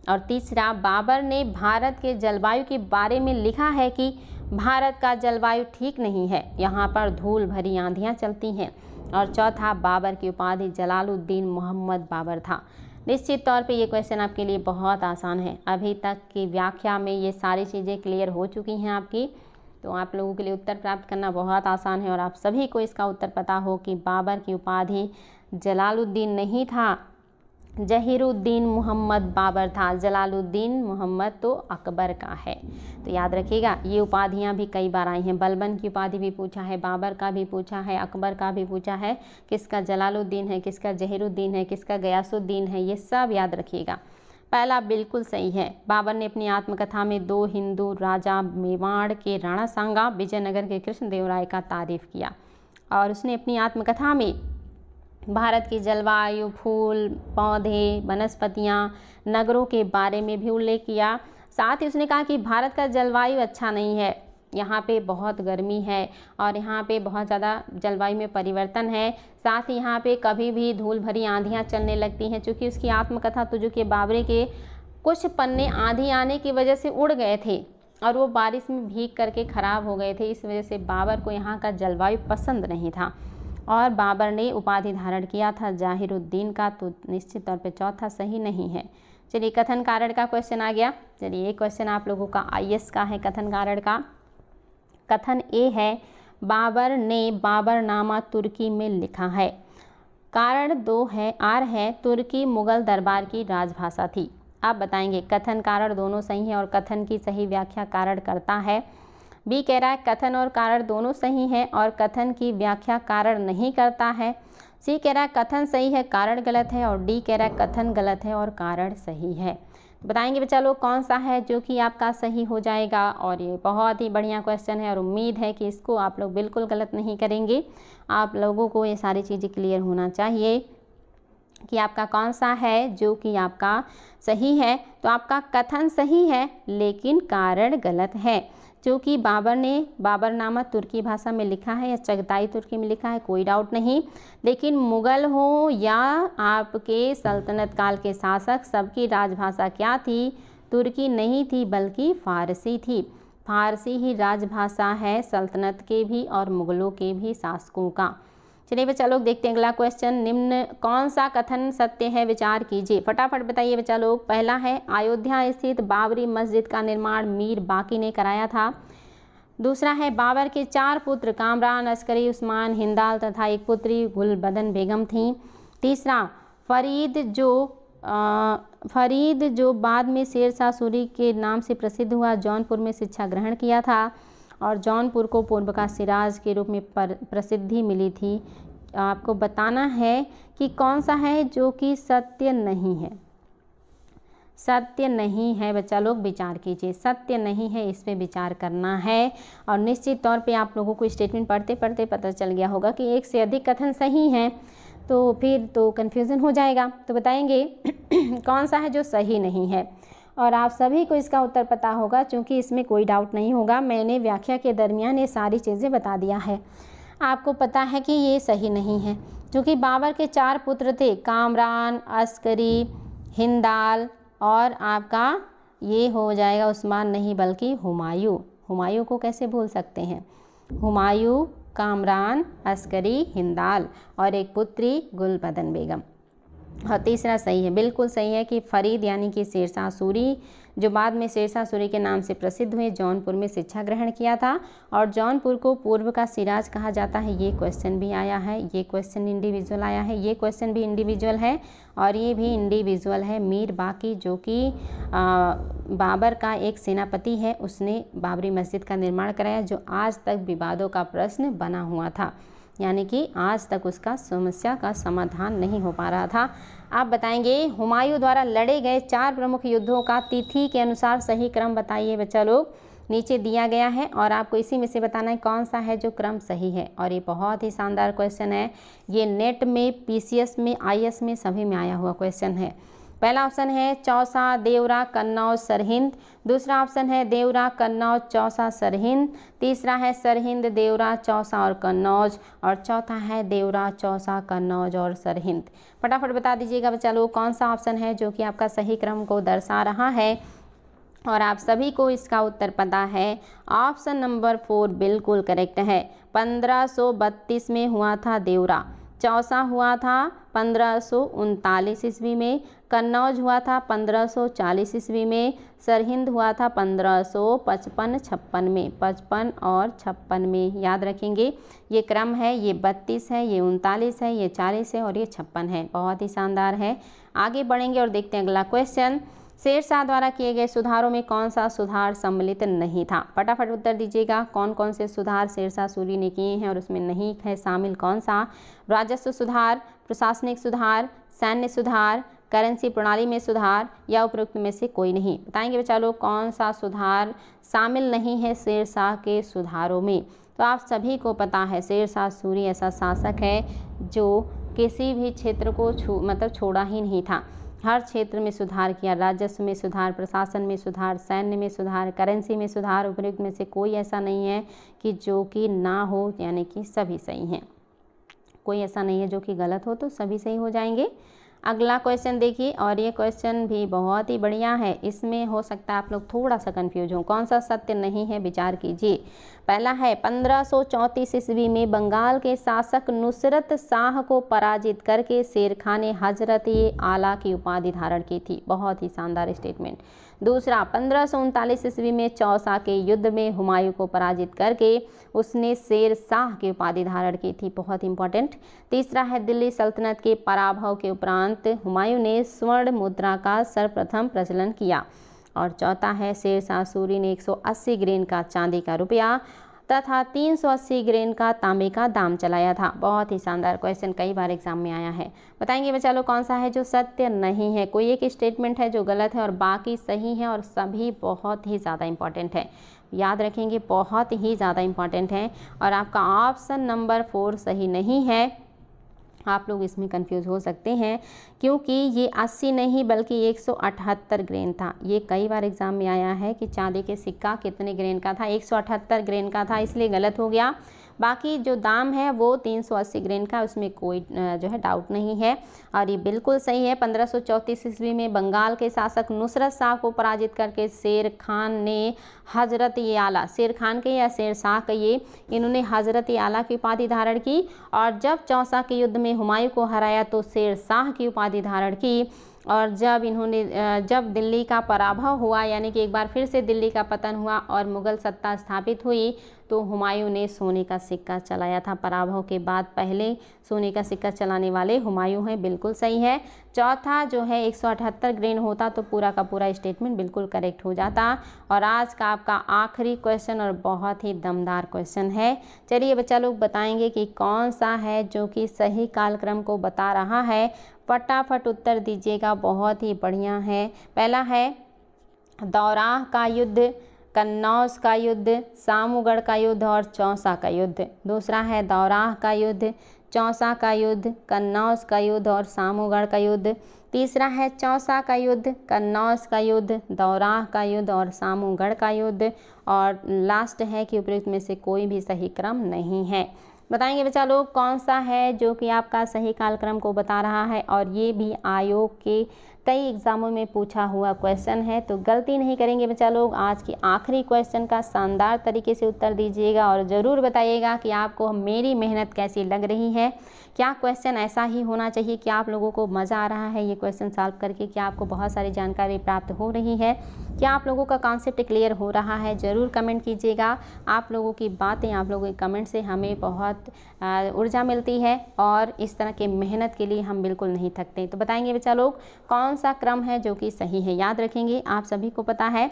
Speaker 1: और तीसरा बाबर ने भारत के जलवायु के बारे में लिखा है कि भारत का जलवायु ठीक नहीं है यहाँ पर धूल भरी आंधियाँ चलती हैं और चौथा बाबर की उपाधि जलालुद्दीन मोहम्मद बाबर था निश्चित तौर पे ये क्वेश्चन आपके लिए बहुत आसान है अभी तक की व्याख्या में ये सारी चीज़ें क्लियर हो चुकी हैं आपकी तो आप लोगों के लिए उत्तर प्राप्त करना बहुत आसान है और आप सभी को इसका उत्तर पता हो कि बाबर की उपाधि जलालुद्दीन नहीं था जहीरुद्दीन मोहम्मद बाबर था जलालुद्दीन मोहम्मद तो अकबर का है तो याद रखिएगा ये उपाधियाँ भी कई बार आई हैं बलबन की उपाधि भी पूछा है बाबर का भी पूछा है अकबर का भी पूछा है किसका जलालुद्दीन है किसका जहीरुद्दीन है किसका गयासुद्दीन है ये सब याद रखिएगा पहला बिल्कुल सही है बाबर ने अपनी आत्मकथा में दो हिंदू राजा मेवाड़ के राणा सांगा विजयनगर के कृष्णदेव राय का तारीफ किया और उसने अपनी आत्मकथा में भारत की जलवायु फूल पौधे वनस्पतियाँ नगरों के बारे में भी उल्लेख किया साथ ही उसने कहा कि भारत का जलवायु अच्छा नहीं है यहाँ पे बहुत गर्मी है और यहाँ पे बहुत ज़्यादा जलवायु में परिवर्तन है साथ ही यहाँ पे कभी भी धूल भरी आंधियाँ चलने लगती हैं चूँकि उसकी आत्मकथा तुझु के बाबरे के कुछ पन्ने आंधी आने की वजह से उड़ गए थे और वो बारिश में भीग करके ख़राब हो गए थे इस वजह से बाबर को यहाँ का जलवायु पसंद नहीं था और बाबर ने उपाधि धारण किया था जाहिरुद्दीन का तो निश्चित तौर पे चौथा सही नहीं है चलिए कथन कारण का क्वेश्चन आ गया चलिए ये क्वेश्चन आप लोगों का आई का है कथन कारण का कथन ए है बाबर ने बाबरनामा तुर्की में लिखा है कारण दो है आर है तुर्की मुगल दरबार की राजभाषा थी आप बताएंगे कथन कारण दोनों सही हैं और कथन की सही व्याख्या कारण करता है बी कह रहा है कथन और कारण दोनों सही हैं और कथन की व्याख्या कारण नहीं करता है सी कह रहा है कथन सही है कारण गलत है और डी कह रहा है कथन गलत है और कारण सही है तो बताएंगे बच्चा लोग कौन सा है जो कि आपका सही हो जाएगा और ये बहुत ही बढ़िया क्वेश्चन है और उम्मीद है कि इसको आप लोग बिल्कुल गलत नहीं करेंगे आप लोगों को ये सारी चीज़ें क्लियर होना चाहिए कि आपका कौन सा है जो कि आपका सही है तो आपका कथन सही है लेकिन कारण गलत है जो कि बाबर ने बाबर नामा तुर्की भाषा में लिखा है या चगताई तुर्की में लिखा है कोई डाउट नहीं लेकिन मुग़ल हो या आपके सल्तनत काल के शासक सबकी राजभाषा क्या थी तुर्की नहीं थी बल्कि फारसी थी फारसी ही राजभाषा है सल्तनत के भी और मुग़लों के भी शासकों का चलिए बच्चा लोग देखते हैं अगला क्वेश्चन निम्न कौन सा कथन सत्य है विचार कीजिए फटाफट बताइए बच्चा लोग पहला है अयोध्या स्थित बाबरी मस्जिद का निर्माण मीर बाकी ने कराया था दूसरा है बाबर के चार पुत्र कामरान अस्करी उस्मान हिंदाल तथा एक पुत्री गुलबदन बेगम थीं तीसरा फरीद जो आ, फरीद जो बाद में शेर सूरी के नाम से प्रसिद्ध हुआ जौनपुर में शिक्षा ग्रहण किया था और जौनपुर को पूर्व का सिराज के रूप में प्रसिद्धि मिली थी आपको बताना है कि कौन सा है जो कि सत्य नहीं है सत्य नहीं है बच्चा लोग विचार कीजिए सत्य नहीं है इस पर विचार करना है और निश्चित तौर पे आप लोगों को स्टेटमेंट पढ़ते पढ़ते पता चल गया होगा कि एक से अधिक कथन सही हैं तो फिर तो कन्फ्यूज़न हो जाएगा तो बताएंगे <clears throat> कौन सा है जो सही नहीं है और आप सभी को इसका उत्तर पता होगा क्योंकि इसमें कोई डाउट नहीं होगा मैंने व्याख्या के दरमियान ये सारी चीज़ें बता दिया है आपको पता है कि ये सही नहीं है क्योंकि बाबर के चार पुत्र थे कामरान अस्करी हिंदाल और आपका ये हो जाएगा उस्मान नहीं बल्कि हुमायूं हुमायूं को कैसे भूल सकते हैं हुमायूं कामरान अस्करी हिंदाल और एक पुत्री गुलबदन बेगम और तीसरा सही है बिल्कुल सही है कि फरीद यानी कि शेरशाह सूरी जो बाद में शेरशाह सूरी के नाम से प्रसिद्ध हुए जौनपुर में शिक्षा ग्रहण किया था और जौनपुर को पूर्व का सिराज कहा जाता है ये क्वेश्चन भी आया है ये क्वेश्चन इंडिविजुअल आया है ये क्वेश्चन भी इंडिविजुअल है और ये भी इंडिविजुअल है मीर बाकी जो कि बाबर का एक सेनापति है उसने बाबरी मस्जिद का निर्माण कराया जो आज तक विवादों का प्रश्न बना हुआ था यानी कि आज तक उसका समस्या का समाधान नहीं हो पा रहा था आप बताएंगे हुमायूं द्वारा लड़े गए चार प्रमुख युद्धों का तिथि के अनुसार सही क्रम बताइए बच्चा लोग नीचे दिया गया है और आपको इसी में से बताना है कौन सा है जो क्रम सही है और ये बहुत ही शानदार क्वेश्चन है ये नेट में पीसीएस में आईएएस में सभी में आया हुआ क्वेश्चन है पहला ऑप्शन है चौसा देवरा कन्नौज सरहिंद दूसरा ऑप्शन है देवरा कन्नौज चौसा सरहिंद तीसरा है सरहिंद देवरा चौसा और कन्नौज और चौथा है देवरा चौसा कन्नौज और सरहिंद फटाफट बता दीजिएगा बच्चा लोग कौन सा ऑप्शन है जो कि आपका सही क्रम को दर्शा रहा है और आप सभी को इसका उत्तर पता है ऑप्शन नंबर फोर बिल्कुल करेक्ट है पंद्रह में हुआ था देवरा चौसा हुआ था पंद्रह ईस्वी में कन्नौज हुआ था 1540 ईस्वी में सरहिंद हुआ था 1555 छप्पन में पचपन और छप्पन में याद रखेंगे ये क्रम है ये बत्तीस है ये उनतालीस है ये चालीस है और ये छप्पन है बहुत ही शानदार है आगे बढ़ेंगे और देखते हैं अगला क्वेश्चन शेरशाह द्वारा किए गए सुधारों में कौन सा सुधार सम्मिलित नहीं था फटाफट उत्तर दीजिएगा कौन कौन से सुधार शेरशाह सूरी ने किए हैं और उसमें नहीं है शामिल कौन सा राजस्व सुधार प्रशासनिक सुधार सैन्य सुधार करेंसी प्रणाली में सुधार या उपरोक्त में से कोई नहीं बताएंगे बेचारो कौन सा सुधार शामिल नहीं है शेरशाह के सुधारों में तो आप सभी को पता है शेरशाह सूरी ऐसा शासक है जो किसी भी क्षेत्र को छू मतलब छोड़ा ही नहीं था हर क्षेत्र में सुधार किया राजस्व में सुधार प्रशासन में सुधार सैन्य में सुधार करेंसी में सुधार उपयुक्त में से कोई ऐसा नहीं है कि जो कि ना हो यानी कि सभी सही हैं कोई ऐसा नहीं है जो कि गलत हो तो सभी सही हो जाएंगे अगला क्वेश्चन देखिए और ये क्वेश्चन भी बहुत ही बढ़िया है इसमें हो सकता है आप लोग थोड़ा सा कंफ्यूज हो कौन सा सत्य नहीं है विचार कीजिए पहला है 1534 ईस्वी में बंगाल के शासक नुसरत शाह को पराजित करके शेर खान ने हजरत आला की उपाधि धारण की थी बहुत ही शानदार स्टेटमेंट दूसरा पंद्रह सौ उनतालीस ईस्वी में चौसा के युद्ध में हुमायूं को पराजित करके उसने शेर शाह की उपाधि धारण की थी बहुत इंपॉर्टेंट तीसरा है दिल्ली सल्तनत के पराभव के उपरांत हुमायूं ने स्वर्ण मुद्रा का सर्वप्रथम प्रचलन किया और चौथा है शेर शाह सूरी ने एक ग्रेन का चांदी का रुपया तथा 380 ग्रेन का तांबे का दाम चलाया था बहुत ही शानदार क्वेश्चन कई बार एग्जाम में आया है बताएंगे बच्चा लोग कौन सा है जो सत्य नहीं है कोई एक स्टेटमेंट है जो गलत है और बाकी सही है और सभी बहुत ही ज़्यादा इंपॉर्टेंट है याद रखेंगे बहुत ही ज़्यादा इंपॉर्टेंट है और आपका ऑप्शन नंबर फोर सही नहीं है आप लोग इसमें कंफ्यूज हो सकते हैं क्योंकि ये 80 नहीं बल्कि 178 ग्रेन था ये कई बार एग्ज़ाम में आया है कि चांदी के सिक्का कितने ग्रेन का था 178 ग्रेन का था इसलिए गलत हो गया बाकी जो दाम है वो तीन सौ अस्सी ग्रेन का उसमें कोई जो है डाउट नहीं है और ये बिल्कुल सही है पंद्रह सौ चौंतीस ईस्वी में बंगाल के शासक नुसरत शाह को पराजित करके शेर खान ने हजरत आला शेर खान के या शेर शाह के ये इन्होंने हजरत आला की उपाधि धारण की और जब चौसा के युद्ध में हुमायूं को हराया तो शेर शाह की उपाधि धारण की और जब इन्होंने जब दिल्ली का पराभव हुआ यानी कि एक बार फिर से दिल्ली का पतन हुआ और मुग़ल सत्ता स्थापित हुई तो हुमायूं ने सोने का सिक्का चलाया था पराभव के बाद पहले सोने का सिक्का चलाने वाले हुमायूं हैं बिल्कुल सही है चौथा जो है 178 ग्रेन होता तो पूरा का पूरा स्टेटमेंट बिल्कुल करेक्ट हो जाता और आज का आपका आखिरी क्वेश्चन और बहुत ही दमदार क्वेश्चन है चलिए बच्चा लोग बताएंगे कि कौन सा है जो कि सही कालक्रम को बता रहा है फटाफट उत्तर दीजिएगा बहुत ही बढ़िया है पहला है दौराह का युद्ध कन्नौज का युद्ध सामूगढ़ का युद्ध और चौसा का युद्ध दूसरा है दौराह का युद्ध चौसा का युद्ध कन्नौज का युद्ध और सामूगढ़ का युद्ध तीसरा है चौसा का युद्ध कन्नौज का युद्ध दौराह का युद्ध और सामूगढ़ का युद्ध और लास्ट है कि उपयुक्त में से कोई भी सही क्रम नहीं है बताएंगे बच्चा लोग कौन सा है जो कि आपका सही कालक्रम को बता रहा है और ये भी आयोग के कई एग्ज़ामों में पूछा हुआ क्वेश्चन है तो गलती नहीं करेंगे बच्चा लोग आज की आखिरी क्वेश्चन का शानदार तरीके से उत्तर दीजिएगा और ज़रूर बताइएगा कि आपको मेरी मेहनत कैसी लग रही है क्या क्वेश्चन ऐसा ही होना चाहिए कि आप लोगों को मज़ा आ रहा है ये क्वेश्चन सॉल्व करके क्या आपको बहुत सारी जानकारी प्राप्त हो रही है क्या आप लोगों का कॉन्सेप्ट क्लियर हो रहा है ज़रूर कमेंट कीजिएगा आप लोगों की बातें आप लोगों के कमेंट से हमें बहुत ऊर्जा मिलती है और इस तरह के मेहनत के लिए हम बिल्कुल नहीं थकते तो बताएंगे बच्चा लोग कौन कौन सा क्रम है जो कि सही है याद रखेंगे आप सभी को पता है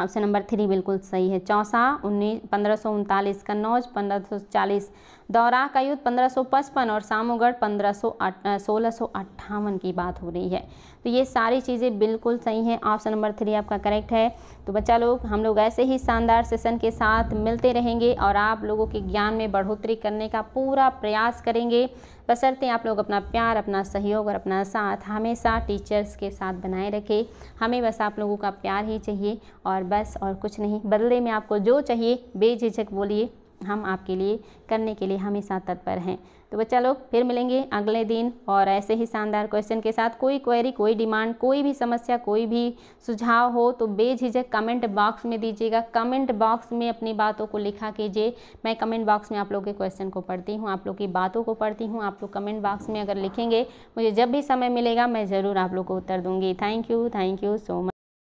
Speaker 1: ऑप्शन नंबर थ्री बिल्कुल सही है चौसा उन्नीस पंद्रह सौ उनतालीस कन्नौज पंद्रह सौ चालीस दौरा का युद्ध 1555 और सामूगढ़ पंद्रह सौ की बात हो रही है तो ये सारी चीज़ें बिल्कुल सही हैं ऑप्शन नंबर थ्री आपका करेक्ट है तो बच्चा लोग हम लोग ऐसे ही शानदार सेशन के साथ मिलते रहेंगे और आप लोगों के ज्ञान में बढ़ोतरी करने का पूरा प्रयास करेंगे बसरते आप लोग अपना प्यार अपना सहयोग और अपना साथ हमेशा टीचर्स के साथ बनाए रखें हमें बस आप लोगों का प्यार ही चाहिए और बस और कुछ नहीं बदले में आपको जो चाहिए बेझिझक बोलिए हम आपके लिए करने के लिए हमेशा तत्पर हैं तो बच्चा लोग फिर मिलेंगे अगले दिन और ऐसे ही शानदार क्वेश्चन के साथ कोई क्वेरी कोई डिमांड कोई भी समस्या कोई भी सुझाव हो तो बेझिझक कमेंट बॉक्स में दीजिएगा कमेंट बॉक्स में अपनी बातों को लिखा कीजिए मैं कमेंट बॉक्स में आप लोग के क्वेश्चन को पढ़ती हूँ आप लोग की बातों को पढ़ती हूँ आप लोग कमेंट बॉक्स में अगर लिखेंगे मुझे जब भी समय मिलेगा मैं ज़रूर आप लोग को उत्तर दूँगी thank you thank you so much